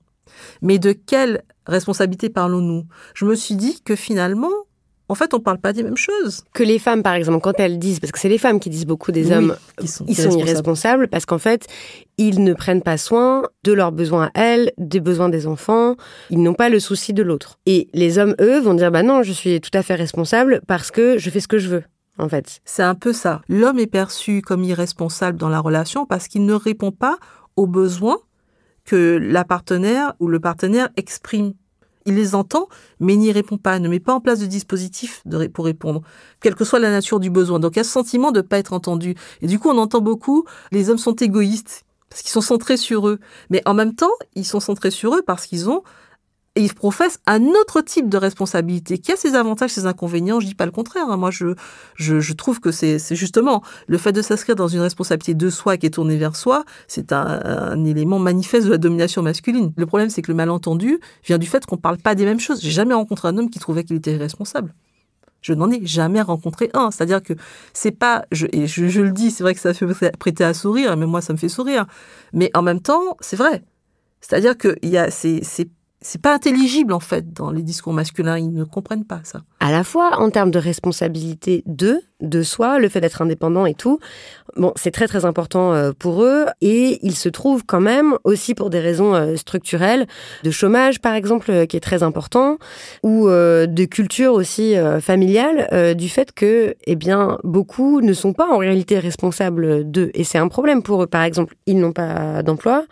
Mais de quelle responsabilité parlons-nous Je me suis dit que finalement, en fait, on ne parle pas des mêmes choses. Que les femmes, par exemple, quand elles disent, parce que c'est les femmes qui disent beaucoup des hommes, ils, sont, ils sont irresponsables parce qu'en fait, ils ne prennent pas soin de leurs besoins à elles, des besoins des enfants, ils n'ont pas le souci de l'autre. Et les hommes, eux, vont dire, bah non, je suis tout à fait responsable parce que je fais ce que je veux en fait. C'est un peu ça. L'homme est perçu comme irresponsable dans la relation parce qu'il ne répond pas aux besoins que la partenaire ou le partenaire exprime. Il les entend, mais n'y répond pas, ne met pas en place de dispositif pour répondre, quelle que soit la nature du besoin. Donc il y a ce sentiment de ne pas être entendu. Et du coup, on entend beaucoup, les hommes sont égoïstes, parce qu'ils sont centrés sur eux. Mais en même temps, ils sont centrés sur eux parce qu'ils ont et ils professent un autre type de responsabilité qui a ses avantages, ses inconvénients. Je dis pas le contraire. Hein. Moi, je, je, trouve que c'est justement le fait de s'inscrire dans une responsabilité de soi qui est tournée vers soi, c'est un, élément manifeste de la domination masculine. Le problème, c'est que le malentendu vient du fait qu'on parle pas des mêmes choses. J'ai jamais rencontré un homme qui trouvait qu'il était responsable. Je n'en ai jamais rencontré un. C'est-à-dire que c'est pas, je, et je, le dis, c'est vrai que ça fait prêter à sourire, mais moi ça me fait sourire. Mais en même temps, c'est vrai. C'est-à-dire que c'est c'est pas intelligible en fait dans les discours masculins, ils ne comprennent pas ça. À la fois en termes de responsabilité d'eux, de soi, le fait d'être indépendant et tout, bon, c'est très très important euh, pour eux et ils se trouvent quand même aussi pour des raisons euh, structurelles, de chômage par exemple euh, qui est très important ou de culture aussi familiale du fait que eh bien beaucoup ne sont pas en réalité responsables d'eux et c'est un problème pour eux par exemple, ils n'ont pas d'emploi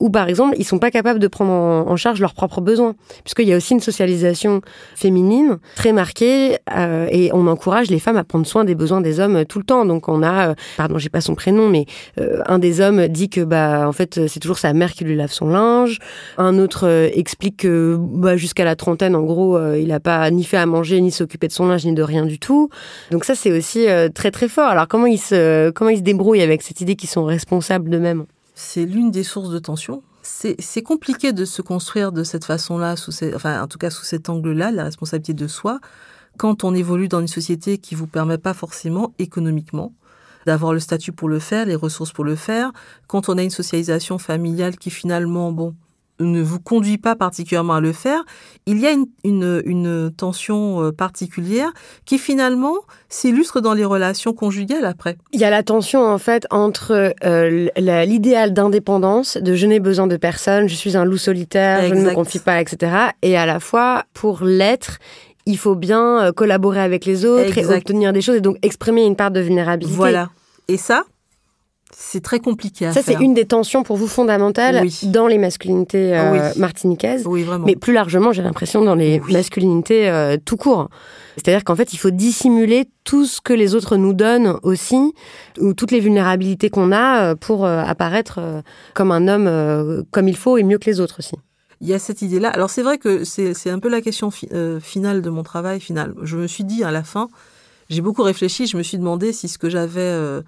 ou par exemple, ils sont pas capables de prendre en charge leurs propres besoins, puisqu'il y a aussi une socialisation féminine très marquée, euh, et on encourage les femmes à prendre soin des besoins des hommes euh, tout le temps. Donc on a, euh, pardon, j'ai pas son prénom, mais un des hommes dit que bah en fait c'est toujours sa mère qui lui lave son linge. Un autre explique que bah, jusqu'à la trentaine, en gros, il a pas ni fait à manger, ni s'occuper de son linge, ni de rien du tout. Donc ça c'est aussi très très fort. Alors comment ils se comment ils se débrouillent avec cette idée qu'ils sont responsables d'eux-mêmes? c'est l'une des sources de tension. C'est compliqué de se construire de cette façon-là, enfin, en tout cas sous cet angle-là, la responsabilité de soi, quand on évolue dans une société qui vous permet pas forcément économiquement d'avoir le statut pour le faire, les ressources pour le faire, quand on a une socialisation familiale qui finalement, bon, ne vous conduit pas particulièrement à le faire, il y a une, tension euh, particulière qui finalement s'illustre dans les relations conjugales après. Il y a la tension en fait entre euh, l'idéal d'indépendance, de je n'ai besoin de personne, je suis un loup solitaire, je ne me confie pas, etc. Et à la fois pour l'être, il faut bien euh, collaborer avec les autres et obtenir des choses et donc exprimer une part de vulnérabilité. Voilà. Et ça, c'est très compliqué à faire. Ça, c'est une des tensions pour vous fondamentales dans les masculinités euh, ah martiniquaises. Mais plus largement, j'ai l'impression, dans les masculinités euh, tout court. C'est-à-dire qu'en fait, il faut dissimuler tout ce que les autres nous donnent aussi, ou toutes les vulnérabilités qu'on a euh, pour apparaître comme un homme comme il faut et mieux que les autres aussi il y a cette idée-là. Alors c'est vrai que c'est un peu la question finale de mon travail final. Je me suis dit à la fin, j'ai beaucoup réfléchi, je me suis demandé si ce que j'avais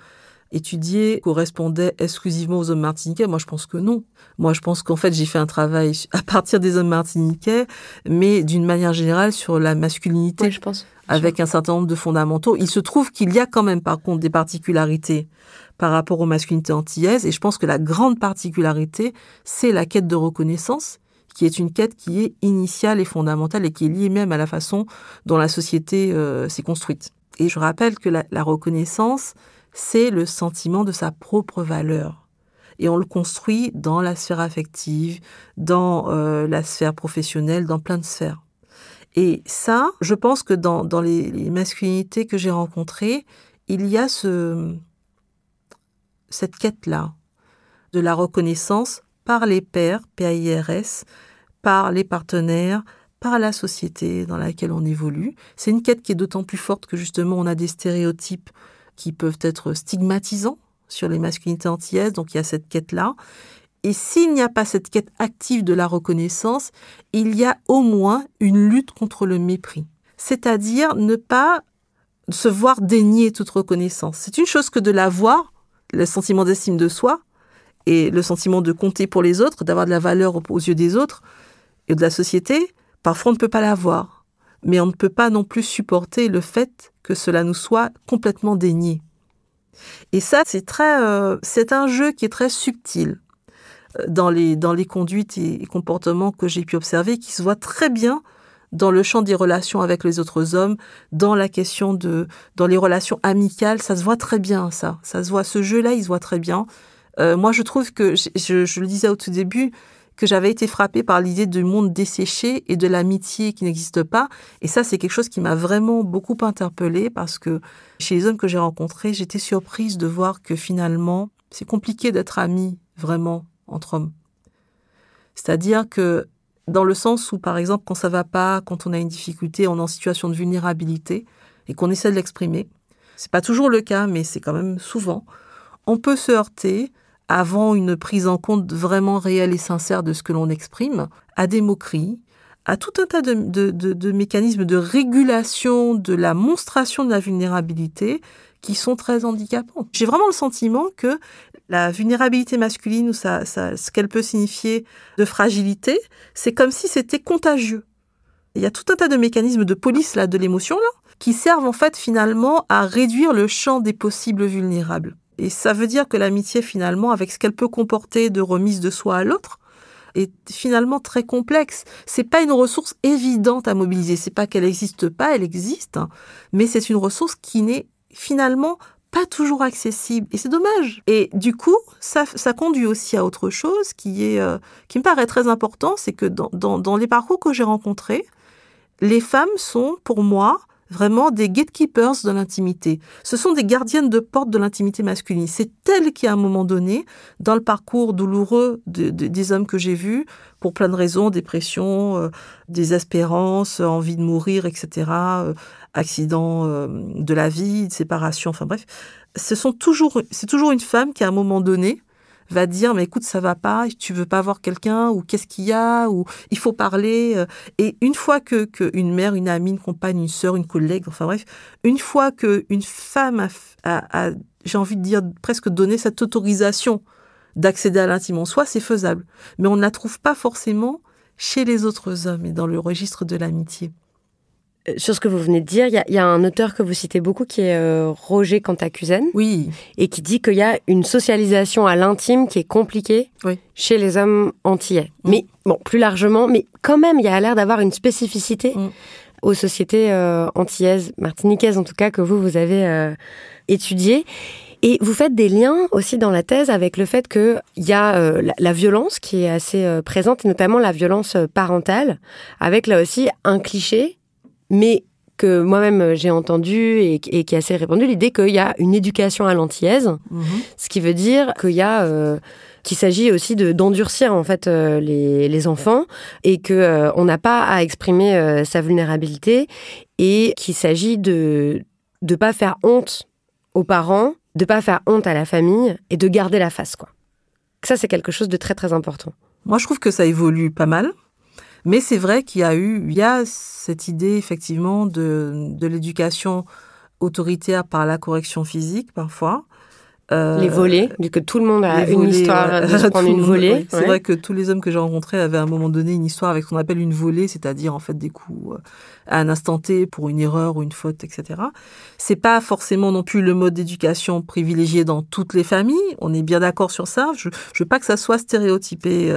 étudié correspondait exclusivement aux hommes martiniquais Moi, je pense que non. Moi, je pense qu'en fait, j'ai fait un travail à partir des hommes martiniquais, mais d'une manière générale sur la masculinité. Oui, je pense. Avec un certain nombre de fondamentaux. Il se trouve qu'il y a quand même, par contre, des particularités par rapport aux masculinités antillaises. Et je pense que la grande particularité, c'est la quête de reconnaissance qui est une quête qui est initiale et fondamentale et qui est liée même à la façon dont la société euh, s'est construite. Et je rappelle que la reconnaissance, c'est le sentiment de sa propre valeur. Et on le construit dans la sphère affective, dans euh, la sphère professionnelle, dans plein de sphères. Et ça, je pense que dans, les, masculinités que j'ai rencontrées, il y a ce, cette quête-là de la reconnaissance par les pairs, PAIRS, par les partenaires, par la société dans laquelle on évolue. C'est une quête qui est d'autant plus forte que justement on a des stéréotypes qui peuvent être stigmatisants sur les masculinités antillaises, donc il y a cette quête-là. Et s'il n'y a pas cette quête active de la reconnaissance, il y a au moins une lutte contre le mépris. C'est-à-dire ne pas se voir dénier toute reconnaissance. C'est une chose que de l'avoir, le sentiment d'estime de soi, et le sentiment de compter pour les autres, d'avoir de la valeur aux yeux des autres et de la société, parfois on ne peut pas l'avoir mais on ne peut pas non plus supporter le fait que cela nous soit complètement dénié. Et ça, c'est très, euh, c'est un jeu qui est très subtil euh, dans les, dans les conduites et, comportements que j'ai pu observer, qui se voit très bien dans le champ des relations avec les autres hommes, dans la question de, dans les relations amicales, ça se voit très bien, ça. Ça se voit, ce jeu-là, il se voit très bien. Euh, moi, je trouve que, je, je, le disais au tout début, j'avais été frappée par l'idée du monde desséché et de l'amitié qui n'existe pas. Et ça, c'est quelque chose qui m'a vraiment beaucoup interpellée parce que chez les hommes que j'ai rencontrés, j'étais surprise de voir que finalement, c'est compliqué d'être ami vraiment entre hommes. C'est-à-dire que dans le sens où, par exemple, quand ça va pas, quand on a une difficulté, on est en situation de vulnérabilité et qu'on essaie de l'exprimer, c'est pas toujours le cas, mais c'est quand même souvent, on peut se heurter avant une prise en compte vraiment réelle et sincère de ce que l'on exprime, à des moqueries, à tout un tas de, mécanismes de régulation de la monstration de la vulnérabilité qui sont très handicapants. J'ai vraiment le sentiment que la vulnérabilité masculine ou ce qu'elle peut signifier de fragilité, c'est comme si c'était contagieux. Il y a tout un tas de mécanismes de police là, de l'émotion là, qui servent en fait finalement à réduire le champ des possibles vulnérables. Et ça veut dire que l'amitié, finalement, avec ce qu'elle peut comporter de remise de soi à l'autre, est finalement très complexe. C'est pas une ressource évidente à mobiliser. C'est pas qu'elle n'existe pas, elle existe, hein. mais c'est une ressource qui n'est finalement pas toujours accessible et c'est dommage. Et du coup, ça, conduit aussi à autre chose qui est euh, qui me paraît très important, c'est que dans, les parcours que j'ai rencontrés, les femmes sont pour moi vraiment des gatekeepers de l'intimité. Ce sont des gardiennes de porte de l'intimité masculine. C'est elle qui, à un moment donné, dans le parcours douloureux des hommes que j'ai vus, pour plein de raisons, dépression, euh, désespérance, envie de mourir, etc., euh, accident euh, de la vie, séparation, enfin bref, c'est toujours une femme qui, à un moment donné, va dire mais écoute ça va pas, tu veux pas voir quelqu'un ou qu'est-ce qu'il y a ou il faut parler. Euh. Et une fois que une mère, une amie, une compagne, une sœur, une collègue, enfin bref, une fois que une femme a, a j'ai envie de dire presque donné cette autorisation d'accéder à l'intime en soi, c'est faisable. Mais on ne la trouve pas forcément chez les autres hommes et dans le registre de l'amitié. Euh, sur ce que vous venez de dire, il y, a un auteur que vous citez beaucoup qui est euh, Roger Cantacuzène. Oui. Et qui dit qu'il y a une socialisation à l'intime qui est compliquée chez les hommes antillais. Mm. Mais bon, plus largement, mais quand même, il y a l'air d'avoir une spécificité mm. aux sociétés euh, antillaises, martiniquaises en tout cas, que vous, vous avez étudié. Et vous faites des liens aussi dans la thèse avec le fait qu'il y a la, violence qui est assez présente, et notamment la violence parentale, avec là aussi un cliché mais que moi-même euh, j'ai entendu et, qui est assez répandue, l'idée qu'il y a une éducation à l'antillaise, mhm. ce qui veut dire qu'il euh, s'agit aussi d'endurcir en fait euh, les, enfants et que on n'a pas à exprimer sa vulnérabilité et qu'il s'agit de de pas faire honte aux parents, de pas faire honte à la famille et de garder la face quoi. Ça c'est quelque chose de très très important. Moi je trouve que ça évolue pas mal mais c'est vrai qu'il y a eu, il y a cette idée effectivement de, de l'éducation autoritaire par la correction physique parfois, les euh, les volets, que tout le monde a une histoire euh, de une volée. C'est vrai que tous les hommes que j'ai rencontrés avaient à un moment donné une histoire avec ce qu'on appelle une volée, c'est-à-dire en fait des coups euh, à un instant T pour une erreur ou une faute, etc. C'est pas forcément non plus le mode d'éducation privilégié dans toutes les familles. On est bien d'accord sur ça. Je, je veux pas que ça soit stéréotypé.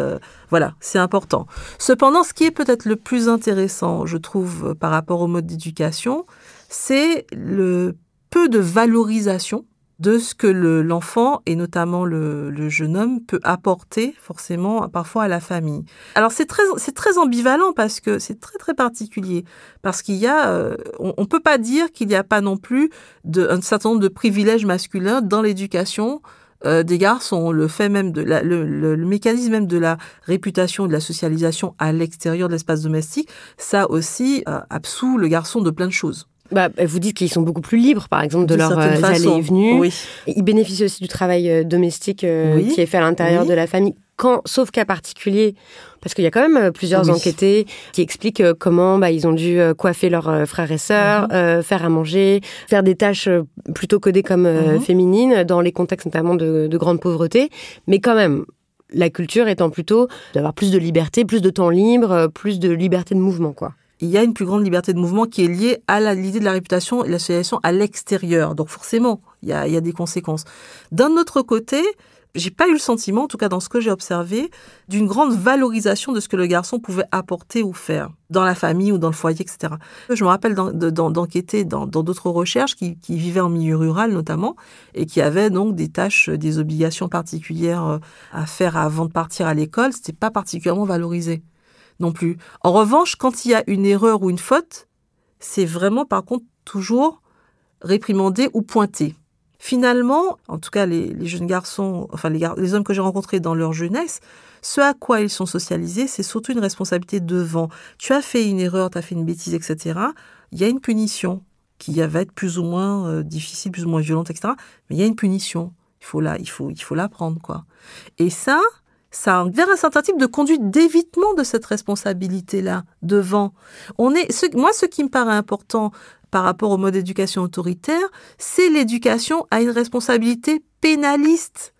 voilà, c'est important. Cependant, ce qui est peut-être le plus intéressant, je trouve, par rapport au mode d'éducation, c'est le peu de valorisation de ce que l'enfant et notamment le, jeune homme peut apporter forcément parfois à la famille. Alors c'est très très ambivalent parce que c'est très très particulier parce qu'il y a euh, on, peut pas dire qu'il n'y a pas non plus de, un certain nombre de privilèges masculins dans l'éducation euh, des garçons, le fait même de la, le, mécanisme même de la réputation, de la socialisation à l'extérieur de l'espace domestique, ça aussi euh, absout le garçon de plein de choses bah, Vous dites qu'ils sont beaucoup plus libres, par exemple, de, leurs euh, allées et venues. Ils bénéficient aussi du travail euh, domestique euh, qui est fait à l'intérieur de la famille. Quand, sauf cas particulier, parce qu'il y a quand même plusieurs enquêtés qui expliquent comment bah, ils ont dû coiffer leurs frères et sœurs, mhm. faire à manger, faire des tâches plutôt codées comme mhm. féminines, dans les contextes notamment de, de grande pauvreté. Mais quand même, la culture étant plutôt d'avoir plus de liberté, plus de temps libre, plus de liberté de mouvement, quoi il y a une plus grande liberté de mouvement qui est liée à l'idée de la réputation et de l'association à l'extérieur. Donc forcément, il y a, des conséquences. D'un autre côté, j'ai pas eu le sentiment, en tout cas dans ce que j'ai observé, d'une grande valorisation de ce que le garçon pouvait apporter ou faire dans la famille ou dans le foyer, etc. Je me rappelle d'enquêter dans d'autres recherches qui, vivaient en milieu rural notamment et qui avaient donc des tâches, des obligations particulières euh, à faire avant de partir à l'école. Ce n'était pas particulièrement valorisé non plus. En revanche, quand il y a une erreur ou une faute, c'est vraiment par contre toujours réprimandé ou pointé. Finalement, en tout cas les, jeunes garçons, enfin les, hommes que j'ai rencontrés dans leur jeunesse, ce à quoi ils sont socialisés, c'est surtout une responsabilité devant. Tu as fait une erreur, tu as fait une bêtise, etc. Il y a une punition qui va être plus ou moins euh, difficile, plus ou moins violente, etc. Mais il y a une punition. Il faut la, il faut, il faut la prendre, quoi. Et ça, ça un certain type de conduite d'évitement de cette responsabilité-là devant. On est, moi, ce qui me paraît important par rapport au mode d'éducation autoritaire, c'est l'éducation à une responsabilité pénaliste.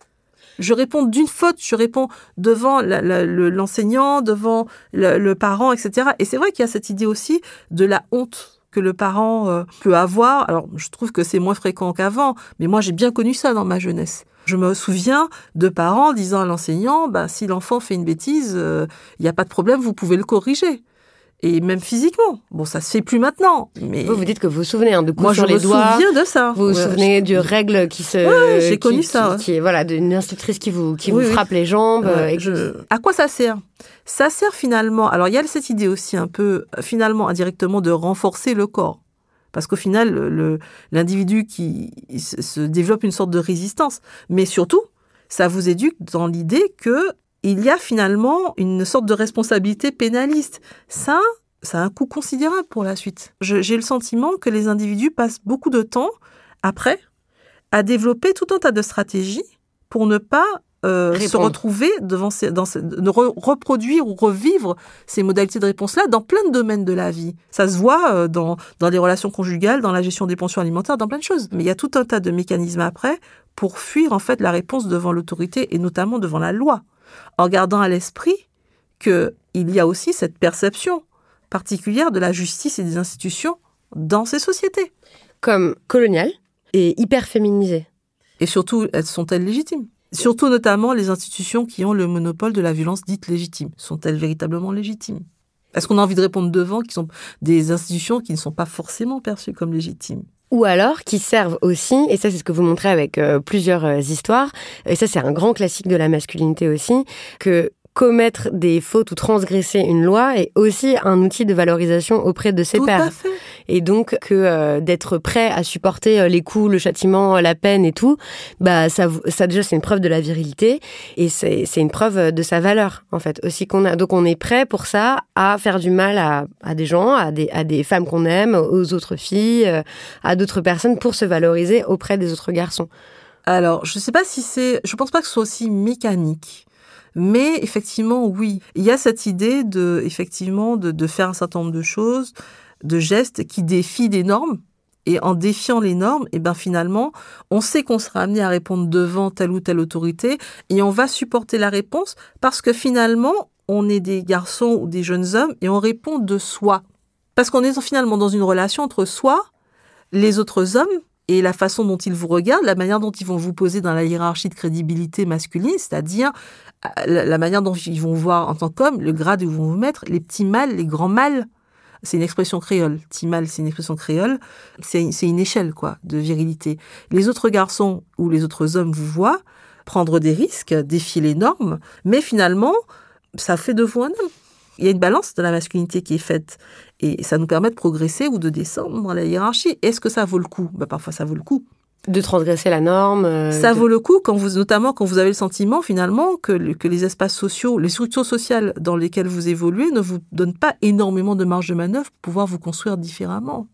Je réponds d'une faute, je réponds devant l'enseignant, devant le, parent, etc. Et c'est vrai qu'il y a cette idée aussi de la honte que le parent euh, peut avoir. Alors, je trouve que c'est moins fréquent qu'avant, mais moi, j'ai bien connu ça dans ma jeunesse. Je me souviens de parents disant à l'enseignant, bah, si l'enfant fait une bêtise, euh, il n'y a pas de problème, vous pouvez le corriger et même physiquement. Bon, ça se fait plus maintenant. Mais vous vous dites que vous vous souvenez hein, de coups Moi, je me souviens de ça. Vous vous souvenez du règle qui se. j'ai connu ça. Qui, voilà, d'une instructrice qui vous qui vous frappe les jambes. À quoi ça sert Ça sert finalement. Alors il y a cette idée aussi un peu finalement indirectement de renforcer le corps. Parce qu'au final, l'individu qui se développe une sorte de résistance. Mais surtout, ça vous éduque dans l'idée que il y a finalement une sorte de responsabilité pénaliste. Ça, ça a un coût considérable pour la suite. J'ai le sentiment que les individus passent beaucoup de temps après à développer tout un tas de stratégies pour ne pas euh, se retrouver devant dans reproduire ou revivre ces modalités de réponse-là dans plein de domaines de la vie. Ça se voit euh, dans, dans les relations conjugales, dans la gestion des pensions alimentaires, dans plein de choses. Mais il y a tout un tas de mécanismes après pour fuir en fait la réponse devant l'autorité et notamment devant la loi en gardant à l'esprit qu'il y a aussi cette perception particulière de la justice et des institutions dans ces sociétés. Comme coloniales et hyper féminisées. Et surtout, sont-elles légitimes Surtout notamment les institutions qui ont le monopole de la violence dite légitime. Sont-elles véritablement légitimes Est-ce qu'on a envie de répondre devant qu'ils sont des institutions qui ne sont pas forcément perçues comme légitimes ou alors qui servent aussi, et ça c'est ce que vous montrez avec euh, plusieurs euh, histoires, et ça c'est un grand classique de la masculinité aussi, que commettre des fautes ou transgresser une loi est aussi un outil de valorisation auprès de ses Tout Et donc que euh, d'être prêt à supporter euh, les coups, le châtiment, la peine et tout, bah ça, ça déjà c'est une preuve de la virilité et c'est une preuve euh, de sa valeur en fait aussi qu'on a. Donc on est prêt pour ça à faire du mal à, des gens, à des, à des femmes qu'on aime, aux autres filles, à d'autres personnes pour se valoriser auprès des autres garçons. Alors je sais pas si c'est, je pense pas que ce soit aussi mécanique. Mais effectivement, oui, il y a cette idée de, effectivement, de, faire un certain nombre de choses, de gestes qui défient des normes. Et en défiant les normes, et eh ben finalement, on sait qu'on sera amené à répondre devant telle ou telle autorité et on va supporter la réponse parce que finalement, on est des garçons ou des jeunes hommes et on répond de soi. Parce qu'on est finalement dans une relation entre soi, les autres hommes et la façon dont ils vous regardent, la manière dont ils vont vous poser dans la hiérarchie de crédibilité masculine, c'est-à-dire euh, la manière dont ils vont voir en tant qu'homme, le grade où ils vont vous mettre, les petits mâles, les grands mâles. C'est une expression créole. Petit mâle, c'est une expression créole. C'est une, échelle, quoi, de virilité. Les autres garçons ou les autres hommes vous voient prendre des risques, défier les normes, mais finalement, ça fait de vous un homme. Il y a une balance de la masculinité qui est faite. Et ça nous permet de progresser ou de descendre dans la hiérarchie. Est-ce que ça vaut le coup bah, Parfois, ça vaut le coup. De transgresser la norme. Euh, ça vaut le coup, quand vous, notamment quand vous avez le sentiment finalement que, que les espaces sociaux, les structures sociales dans lesquelles vous évoluez ne vous donnent pas énormément de marge de manœuvre pour pouvoir vous construire différemment.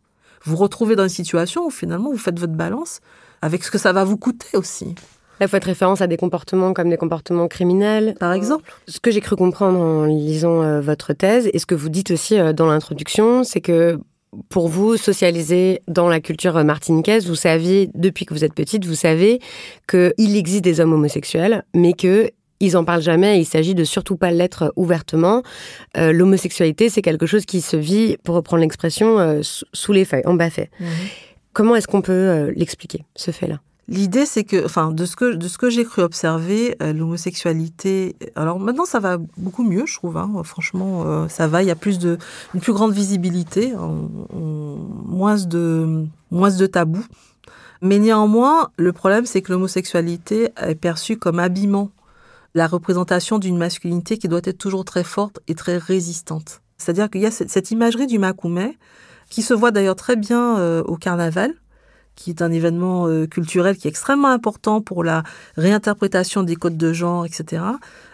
Vous vous retrouvez dans une situation où finalement vous faites votre balance avec ce que ça va vous coûter aussi. La il faut référence à des comportements comme des comportements criminels. Par exemple Ce que j'ai cru comprendre en lisant euh, votre thèse, et ce que vous dites aussi euh, dans l'introduction, c'est que pour vous, socialiser dans la culture euh, martiniquaise, vous saviez, depuis que vous êtes petite, vous savez qu'il existe des hommes homosexuels, mais que ils en parlent jamais. Il s'agit de surtout pas l'être ouvertement. L'homosexualité, c'est quelque chose qui se vit, pour reprendre l'expression, sous les feuilles, en bas fait. Mhm. Comment est-ce qu'on peut l'expliquer, ce fait-là L'idée, c'est que, enfin, de ce que, de ce que j'ai cru observer, euh, l'homosexualité. Alors maintenant, ça va beaucoup mieux, je trouve. Hein. franchement, euh, ça va. Il y a plus de, une plus grande visibilité, hein. moins de, moins de tabous. Mais néanmoins, le problème, c'est que l'homosexualité est perçue comme abîmant la représentation d'une masculinité qui doit être toujours très forte et très résistante. C'est-à-dire qu'il y a cette, imagerie du Makoumé, qui se voit d'ailleurs très bien euh, au carnaval, qui est un événement euh, culturel qui est extrêmement important pour la réinterprétation des codes de genre, etc.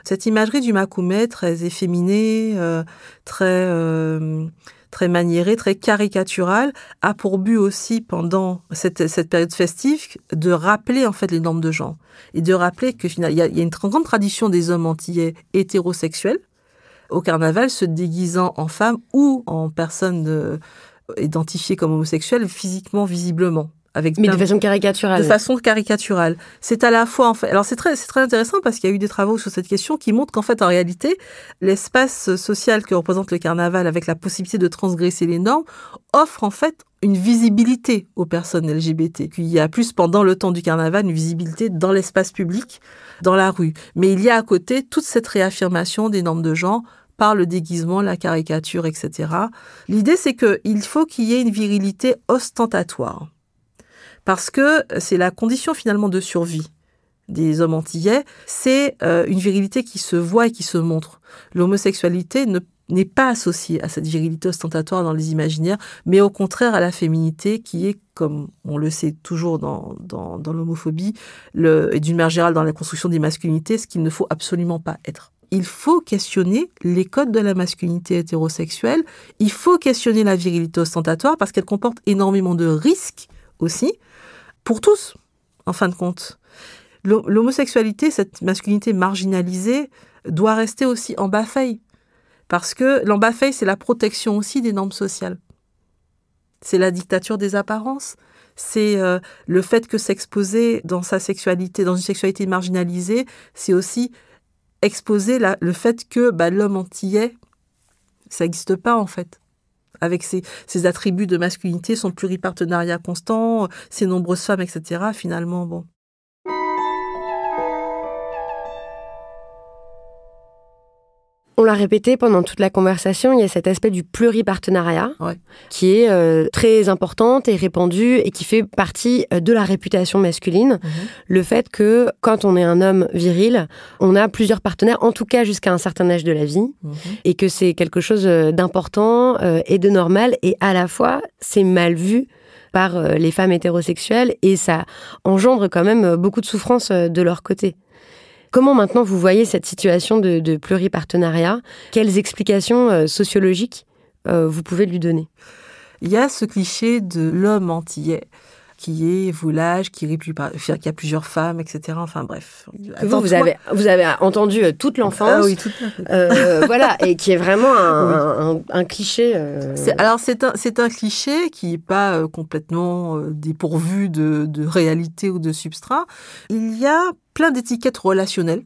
Cette imagerie du Makoumé, très efféminée, euh, très, euh, très maniérée, très caricaturale, a pour but aussi, pendant cette, cette, période festive, de rappeler en fait les normes de genre. Et de rappeler que finalement, il y, y a une grande tradition des hommes antillais hétérosexuels, au carnaval, se déguisant en femme ou en personne identifiées comme homosexuelles physiquement, visiblement. Mais de façon caricaturale. De façon caricaturale. C'est à la fois, en fait, alors c'est très, intéressant parce qu'il y a eu des travaux sur cette question qui montrent qu'en fait, en réalité, l'espace social que représente le carnaval avec la possibilité de transgresser les normes offre en fait une visibilité aux personnes LGBT. qu'il y a plus pendant le temps du carnaval une visibilité dans l'espace public, dans la rue. Mais il y a à côté toute cette réaffirmation des normes de genre par le déguisement, la caricature, etc. L'idée, c'est qu'il faut qu'il y ait une virilité ostentatoire parce que c'est la condition finalement de survie des hommes antillais, c'est euh, une virilité qui se voit et qui se montre. L'homosexualité n'est pas associée à cette virilité ostentatoire dans les imaginaires, mais au contraire à la féminité qui est, comme on le sait toujours dans, dans l'homophobie, et d'une manière générale dans la construction des masculinités, ce qu'il ne faut absolument pas être il faut questionner les codes de la masculinité hétérosexuelle, il faut questionner la virilité ostentatoire parce qu'elle comporte énormément de risques aussi, pour tous, en fin de compte. L'homosexualité, cette masculinité marginalisée, doit rester aussi en bas Parce que l'en feuille, c'est la protection aussi des normes sociales. C'est la dictature des apparences. C'est euh, le fait que s'exposer dans sa sexualité, dans une sexualité marginalisée, c'est aussi exposer le fait que bah, l'homme entier, ça n'existe pas en fait avec ses, attributs de masculinité, son pluripartenariat constant, ses nombreuses femmes, etc. Finalement, bon. On l'a répété pendant toute la conversation, il y a cet aspect du pluripartenariat qui est euh, très important et répandu et qui fait partie euh, de la réputation masculine. Mhm. Le fait que quand on est un homme viril, on a plusieurs partenaires, en tout cas jusqu'à un certain âge de la vie, mhm. et que c'est quelque chose euh, d'important et de normal, et à la fois c'est mal vu par les femmes hétérosexuelles et ça engendre quand même beaucoup de souffrance de leur côté. Comment maintenant vous voyez cette situation de, pluripartenariat Quelles explications euh, sociologiques euh, vous pouvez lui donner Il y a ce cliché de l'homme antillais qui est volage, qui, est, qui a plusieurs femmes, etc. Enfin bref. Vous, avez, vous avez entendu euh, toute l'enfance. Ah oui, toute euh, Voilà, et qui est vraiment un, cliché. Euh. Alors c'est un, cliché qui n'est pas complètement dépourvu de, de réalité ou de substrat. Il y a plein d'étiquettes relationnelles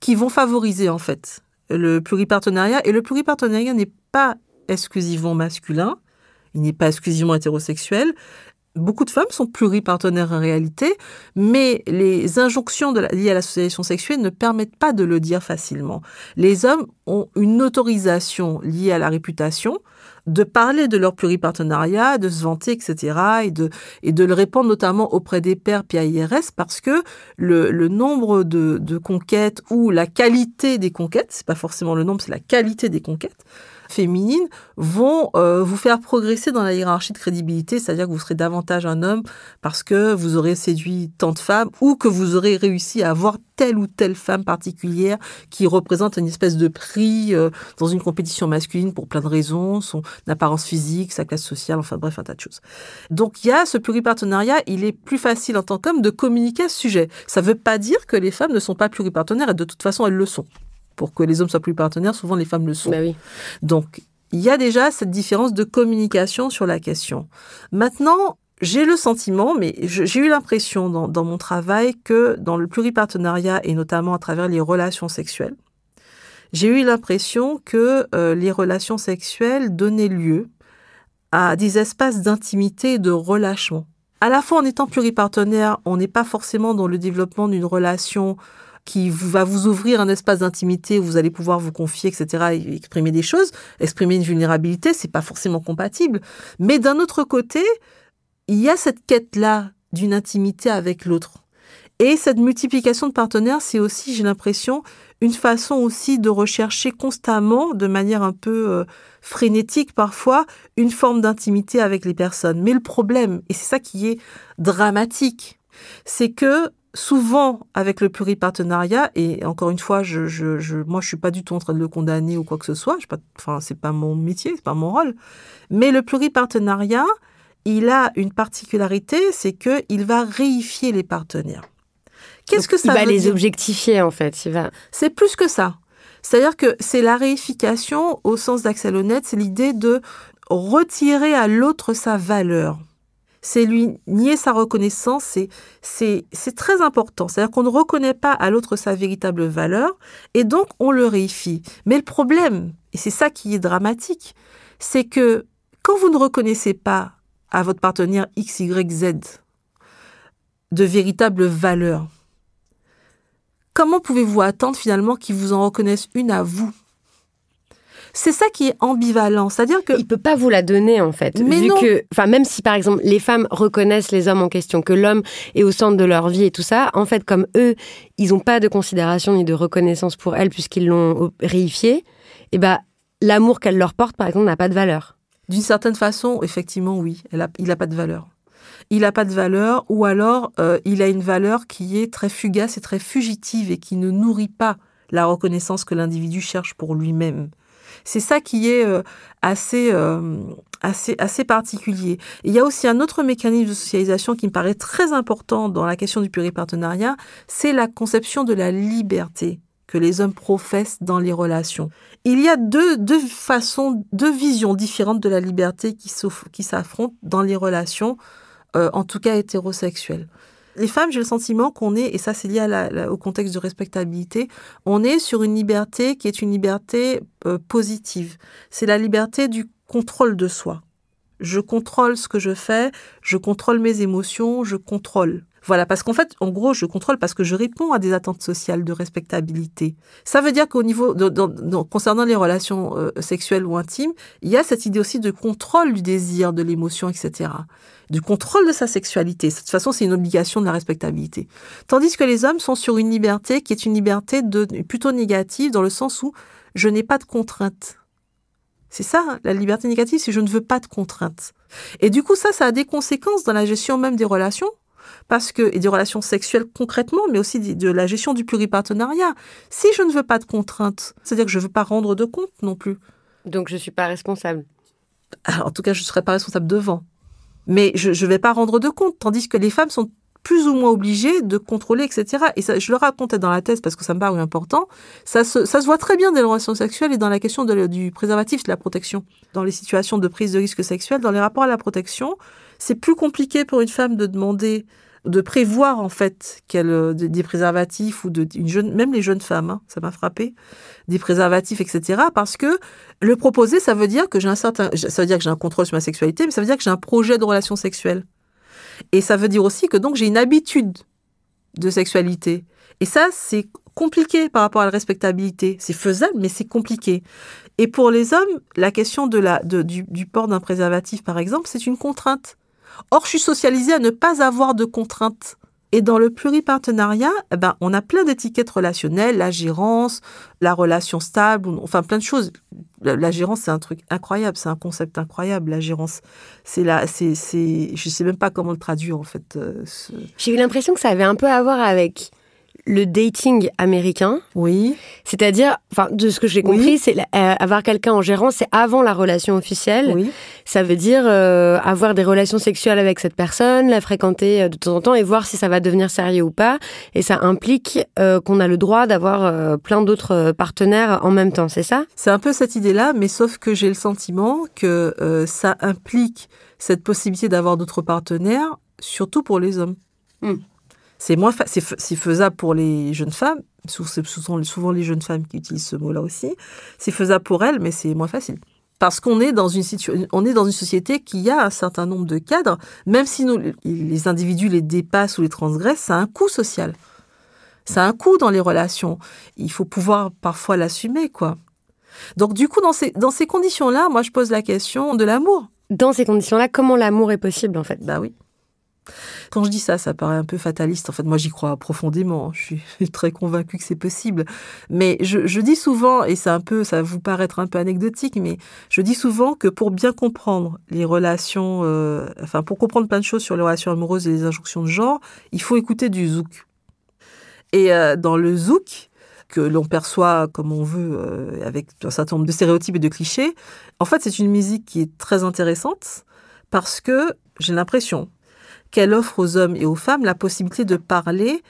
qui vont favoriser en fait le pluripartenariat. Et le pluripartenariat n'est pas exclusivement masculin, il n'est pas exclusivement hétérosexuel, beaucoup de femmes sont pluripartenaires en réalité, mais les injonctions liées à l'association sexuelle ne permettent pas de le dire facilement. Les hommes ont une autorisation liée à la réputation de parler de leur pluripartenariat, de se vanter, etc., et de, le répandre notamment auprès des pairs PIRS parce que le, nombre de, de conquêtes ou la qualité des conquêtes, c'est pas forcément le nombre, c'est la qualité des conquêtes, féminines vont euh, vous faire progresser dans la hiérarchie de crédibilité, c'est-à-dire que vous serez davantage un homme parce que vous aurez séduit tant de femmes ou que vous aurez réussi à avoir telle ou telle femme particulière qui représente une espèce de prix euh, dans une compétition masculine pour plein de raisons, son apparence physique, sa classe sociale, enfin bref, un tas de choses. Donc il y a ce pluripartenariat, il est plus facile en tant qu'homme de communiquer à ce sujet. Ça ne veut pas dire que les femmes ne sont pas pluripartenaires et de toute façon elles le sont. Pour que les hommes soient plus partenaires, souvent les femmes le sont. Bah Donc, il y a déjà cette différence de communication sur la question. Maintenant, j'ai le sentiment, mais j'ai eu l'impression dans, mon travail que dans le pluripartenariat et notamment à travers les relations sexuelles, j'ai eu l'impression que euh, les relations sexuelles donnaient lieu à des espaces d'intimité et de relâchement. À la fois en étant pluripartenaire, on n'est pas forcément dans le développement d'une relation qui va vous ouvrir un espace d'intimité où vous allez pouvoir vous confier, etc., et exprimer des choses, exprimer une vulnérabilité, c'est pas forcément compatible. Mais d'un autre côté, il y a cette quête-là d'une intimité avec l'autre. Et cette multiplication de partenaires, c'est aussi, j'ai l'impression, une façon aussi de rechercher constamment, de manière un peu euh, frénétique parfois, une forme d'intimité avec les personnes. Mais le problème, et c'est ça qui est dramatique, c'est que souvent avec le pluripartenariat, et encore une fois, je, je, je, moi je suis pas du tout en train de le condamner ou quoi que ce soit, je pas, enfin c'est pas mon métier, c'est pas mon rôle, mais le pluripartenariat, il a une particularité, c'est que il va réifier les partenaires. Qu'est-ce que ça Il va les objectifier en fait, C'est plus que ça. C'est-à-dire que c'est la réification au sens d'Axel Honnête, c'est l'idée de retirer à l'autre sa valeur c'est lui nier sa reconnaissance, c'est très important. C'est-à-dire qu'on ne reconnaît pas à l'autre sa véritable valeur et donc on le réifie. Mais le problème, et c'est ça qui est dramatique, c'est que quand vous ne reconnaissez pas à votre partenaire X, Y, Z de véritable valeur, comment pouvez-vous attendre finalement qu'il vous en reconnaisse une à vous c'est ça qui est ambivalent, c'est-à-dire que il peut pas vous la donner en fait, mais que, enfin même si par exemple les femmes reconnaissent les hommes en question, que l'homme est au centre de leur vie et tout ça, en fait comme eux, ils n'ont pas de considération ni de reconnaissance pour elles puisqu'ils l'ont réifié, et eh ben l'amour qu'elles leur portent, par exemple n'a pas de valeur. D'une certaine façon, effectivement, oui, il n'a pas de valeur il n'a pas de valeur, ou alors euh, il a une valeur qui est très fugace et très fugitive et qui ne nourrit pas la reconnaissance que l'individu cherche pour lui-même. C'est ça qui est euh, euh, assez, particulier. il y a aussi un autre mécanisme de socialisation qui me paraît très important dans la question du partenariat, c'est la conception de la liberté que les hommes professent dans les relations. Il y a deux, façons, deux visions différentes de la liberté qui s'affrontent dans les relations, euh, en tout cas hétérosexuelles les femmes, j'ai le sentiment qu'on est, et ça c'est lié au contexte de respectabilité, on est sur une liberté qui est une liberté euh, positive. C'est la liberté du contrôle de soi. Je contrôle ce que je fais, je contrôle mes émotions, je contrôle. Voilà, parce qu'en fait, en gros, je contrôle parce que je réponds à des attentes sociales de respectabilité. Ça veut dire qu'au niveau, concernant les relations euh, sexuelles ou intimes, il y a cette idée aussi de contrôle du désir, de l'émotion, etc du contrôle de sa sexualité. De toute façon, c'est une obligation de la respectabilité. Tandis que les hommes sont sur une liberté qui est une liberté de, plutôt négative dans le sens où je n'ai pas de contraintes. C'est ça, hein, la liberté négative, c'est je ne veux pas de contraintes. Et du coup, ça, ça a des conséquences dans la gestion même des relations, parce que, et des relations sexuelles concrètement, mais aussi de la gestion du pluripartenariat. Si je ne veux pas de contraintes, c'est-à-dire que je ne veux pas rendre de compte non plus. Donc je ne suis pas responsable. Ah, en tout cas, je ne serai pas responsable devant mais je ne vais pas rendre de compte, tandis que les femmes sont plus ou moins obligées de contrôler, etc. Et ça, je le racontais dans la thèse parce que ça me paraît important. Ça se, voit très bien dans les relations sexuelles et dans la question du préservatif, de la protection. Dans les situations de prise de risque sexuel, dans les rapports à la protection, c'est plus compliqué pour une femme de demander de prévoir en fait qu'elle euh, des préservatifs ou de même les jeunes femmes hein, ça m'a frappé des préservatifs etc parce que le proposer ça veut dire que j'ai un certain ça veut dire que j'ai un contrôle sur ma sexualité mais ça veut dire que j'ai un projet de relation sexuelle et ça veut dire aussi que donc j'ai une habitude de sexualité et ça c'est compliqué par rapport à la respectabilité c'est faisable mais c'est compliqué et pour les hommes la question de la du port d'un préservatif par exemple c'est une contrainte Or, je suis socialisée à ne pas avoir de contraintes. Et dans le pluripartenariat, eh ben, on a plein d'étiquettes relationnelles, la gérance, la relation stable, enfin plein de choses. La, gérance, c'est un truc incroyable, c'est un concept incroyable, la gérance. C'est là, c'est, je ne sais même pas comment le traduire en fait. Euh, J'ai eu l'impression que ça avait un peu à voir avec le dating américain. Oui. C'est-à-dire, enfin, de ce que j'ai compris, c'est euh, avoir quelqu'un en gérant, c'est avant la relation officielle. Ça veut dire euh, avoir des relations sexuelles avec cette personne, la fréquenter euh, de temps en temps et voir si ça va devenir sérieux ou pas. Et ça implique qu'on a le droit d'avoir plein d'autres partenaires en même temps, c'est ça C'est un peu cette idée-là, mais sauf que j'ai le sentiment que ça implique cette possibilité d'avoir d'autres partenaires, surtout pour les hommes. Hmm. C'est moins c'est faisable pour les jeunes femmes, souvent, souvent les jeunes femmes qui utilisent ce mot-là aussi. C'est faisable pour elles, mais c'est moins facile. Parce qu'on est dans une on est dans une société qui a un certain nombre de cadres, même si les individus les dépassent ou les transgressent, ça a un coût social. Ça a un coût dans les relations. Il faut pouvoir parfois l'assumer, quoi. Donc du coup, dans ces, dans ces conditions-là, moi je pose la question de l'amour. Dans ces conditions-là, comment l'amour est possible en fait Bah oui. Quand je dis ça, ça paraît un peu fataliste. En fait, moi, j'y crois profondément. Je suis très convaincue que c'est possible. Mais je, dis souvent, et c'est un peu, ça va vous paraître un peu anecdotique, mais je dis souvent que pour bien comprendre les relations, euh, enfin, pour comprendre plein de choses sur les relations amoureuses et les injonctions de genre, il faut écouter du zouk. Et euh, dans le zouk, que l'on perçoit comme on veut, euh, avec un certain nombre de stéréotypes et de clichés, en fait, c'est une musique qui est très intéressante parce que j'ai l'impression, qu'elle offre aux hommes et aux femmes la possibilité de parler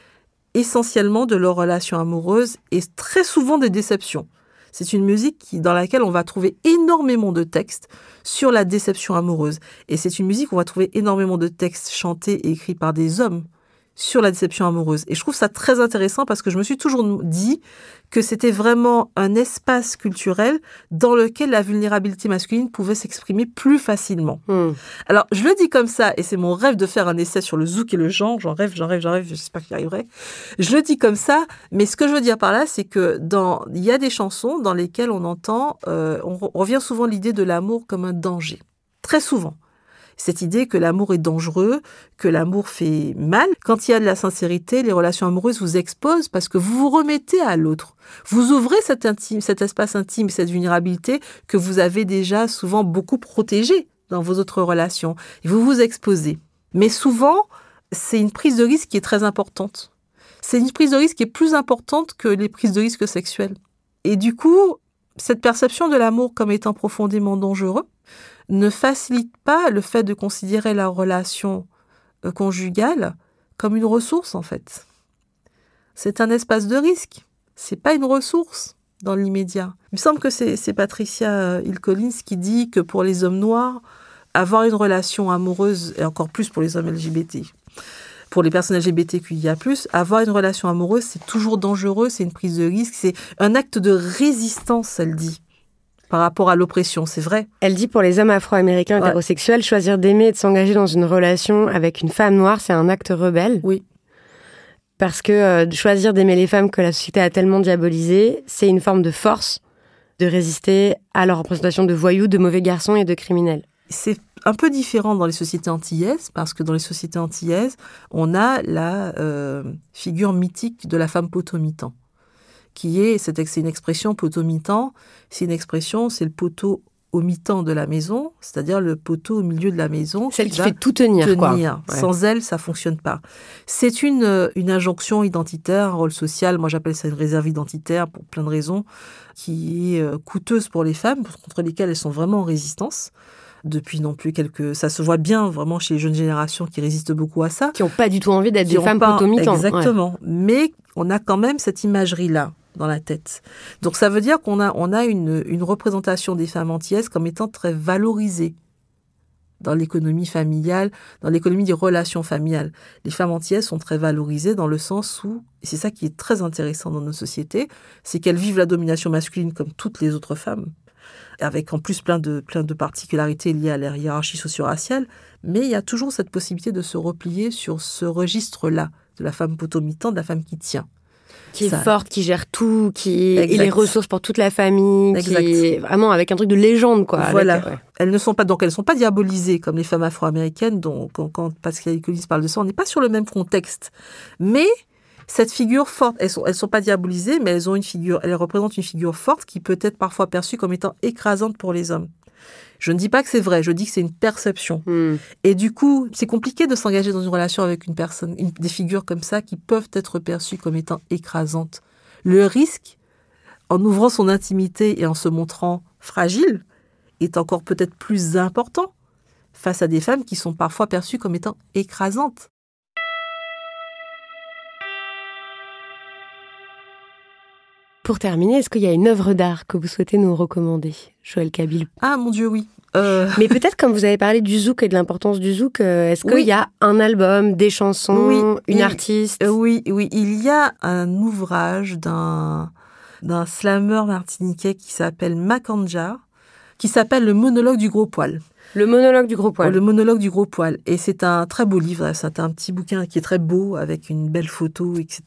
essentiellement de leurs relations amoureuses et très souvent des déceptions. C'est une musique dans laquelle on va trouver énormément de textes sur la déception amoureuse. Et c'est une musique où on va trouver énormément de textes chantés et écrits par des hommes sur la déception amoureuse. Et je trouve ça très intéressant parce que je me suis toujours dit que c'était vraiment un espace culturel dans lequel la vulnérabilité masculine pouvait s'exprimer plus facilement. Hmm. Alors, je le dis comme ça, et c'est mon rêve de faire un essai sur le zouk et le genre, j'en rêve, j'en rêve, j'en rêve, j'espère qu'il y arriverai. Je le dis comme ça, mais ce que je veux dire par là, c'est que dans, il y a des chansons dans lesquelles on entend, euh, on revient souvent l'idée de l'amour comme un danger. Très souvent cette idée que l'amour est dangereux, que l'amour fait mal. Quand il y a de la sincérité, les relations amoureuses vous exposent parce que vous vous remettez à l'autre. Vous ouvrez cet, espace intime, cette vulnérabilité que vous avez déjà souvent beaucoup protégée dans vos autres relations. vous vous exposez. Mais souvent, c'est une prise de risque qui est très importante. C'est une prise de risque qui est plus importante que les prises de risque sexuelles. Et du coup, cette perception de l'amour comme étant profondément dangereux, ne facilite pas le fait de considérer la relation euh, conjugale comme une ressource en fait. C'est un espace de risque, c'est pas une ressource dans l'immédiat. Il me semble que c'est Patricia euh, Hill Collins qui dit que pour les hommes noirs, avoir une relation amoureuse, et encore plus pour les hommes LGBT, pour les personnes LGBTQIA, avoir une relation amoureuse, c'est toujours dangereux, c'est une prise de risque, c'est un acte de résistance, elle dit par rapport à l'oppression, c'est vrai. Elle dit pour les hommes afro-américains et hétérosexuels, choisir d'aimer et de s'engager dans une relation avec une femme noire, c'est un acte rebelle. Oui. Parce que euh, choisir d'aimer les femmes que la société a tellement diabolisées, c'est une forme de force de résister à leur représentation de voyous, de mauvais garçons et de criminels. C'est un peu différent dans les sociétés antillaises, parce que dans les sociétés antillaises, on a la euh, figure mythique de la femme potomitan qui est, c'est une expression poteau mi-temps, c'est une expression, c'est le poteau au mi-temps de la maison, c'est-à-dire le poteau au milieu de la maison. Celle qui, fait tout tenir. Sans elle, ça fonctionne pas. C'est euh, une, injonction identitaire, un rôle social, moi j'appelle ça une réserve identitaire pour plein de raisons, qui est euh, coûteuse pour les femmes, contre lesquelles elles sont vraiment en résistance depuis non plus quelques. Ça se voit bien vraiment chez les jeunes générations qui résistent beaucoup à ça. Qui n'ont pas du tout envie d'être des femmes pas... Exactement. Mais on a quand même cette imagerie-là dans la tête. Donc ça veut dire qu'on a, on a une, représentation des femmes antillaises comme étant très valorisées dans l'économie familiale, dans l'économie des relations familiales. Les femmes antillaises sont très valorisées dans le sens où, et c'est ça qui est très intéressant dans nos sociétés, c'est qu'elles vivent la domination masculine comme toutes les autres femmes, avec en plus plein de, plein de particularités liées à la hiérarchie socio-raciale, mais il y a toujours cette possibilité de se replier sur ce registre-là, de la femme potomitante, de la femme qui tient qui est forte, qui gère tout, qui est les ressources pour toute la famille, qui est vraiment avec un truc de légende quoi. Voilà. Elles ne sont pas donc elles sont pas diabolisées comme les femmes afro-américaines donc quand, Pascal Colis parle de ça, on n'est pas sur le même contexte. Mais cette figure forte, elles sont, elles sont pas diabolisées, mais elles ont une figure, elles représentent une figure forte qui peut être parfois perçue comme étant écrasante pour les hommes. Je ne dis pas que c'est vrai, je dis que c'est une perception. Hmm. Et du coup, c'est compliqué de s'engager dans une relation avec une personne, des figures comme ça qui peuvent être perçues comme étant écrasantes. Le risque, en ouvrant son intimité et en se montrant fragile, est encore peut-être plus important face à des femmes qui sont parfois perçues comme étant écrasantes. Pour terminer, est-ce qu'il y a une œuvre d'art que vous souhaitez nous recommander, Joël Kabil Ah mon Dieu, oui. Euh. Mais peut-être, comme vous avez parlé du zouk et de l'importance du zouk, euh, est-ce qu'il y a un album, des chansons, une artiste euh, Oui, oui, il y a un ouvrage d'un d'un slammer martiniquais qui s'appelle Makanja, qui s'appelle Le monologue du gros poil. Le monologue du gros poil. Le monologue du gros poil. Et c'est un très beau livre, hein. c'est un petit bouquin qui est très beau, avec une belle photo, etc.,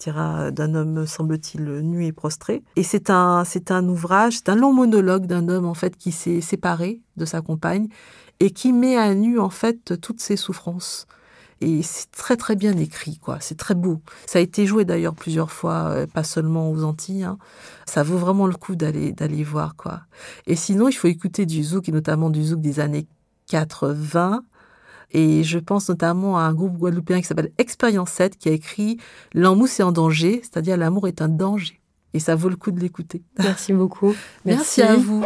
d'un homme, semble-t-il, nu et prostré. Et c'est un, c'est un ouvrage, c'est un long monologue d'un homme, en fait, qui s'est séparé de sa compagne et qui met à nu, en fait, toutes ses souffrances et c'est très très bien écrit quoi c'est très beau ça a été joué d'ailleurs plusieurs fois euh, pas seulement aux Antilles hein. ça vaut vraiment le coup d'aller d'aller voir quoi et sinon il faut écouter du zouk et notamment du zouk des années 80. Et je pense notamment à un groupe guadeloupéen qui s'appelle Expérience 7 qui a écrit L'amour, c'est en danger, c'est-à-dire l'amour est un danger. Et ça vaut le coup de l'écouter. Merci beaucoup. Merci à vous.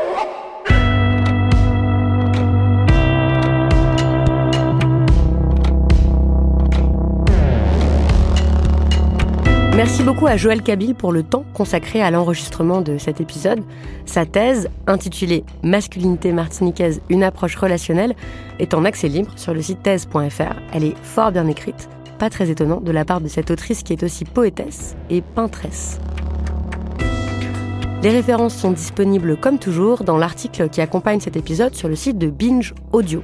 Merci beaucoup à Joël Kabil pour le temps consacré à l'enregistrement de cet épisode. Sa thèse, intitulée Masculinité martiniquaise, une approche relationnelle, est en accès libre sur le site thèse.fr. Elle est fort bien écrite, pas très étonnant de la part de cette autrice qui est aussi poétesse et peintresse. Les références sont disponibles comme toujours dans l'article qui accompagne cet épisode sur le site de Binge Audio.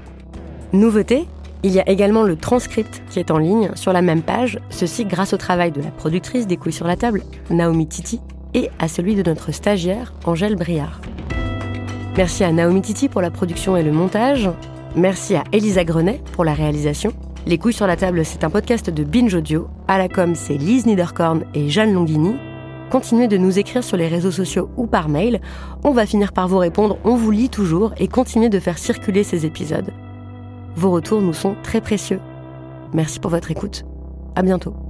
Nouveauté, il y a également le transcript qui est en ligne sur la même page, ceci grâce au travail de la productrice des couilles sur la table, Naomi Titi, et à celui de notre stagiaire, Angèle Briard. Merci à Naomi Titi pour la production et le montage. Merci à Elisa Grenet pour la réalisation. Les couilles sur la table, c'est un podcast de Binge Audio. À la com, c'est Lise Niederkorn et Jeanne Longini. Continuez de nous écrire sur les réseaux sociaux ou par mail. On va finir par vous répondre, on vous lit toujours et continuez de faire circuler ces épisodes. Vos retours nous sont très précieux. Merci pour votre écoute. À bientôt.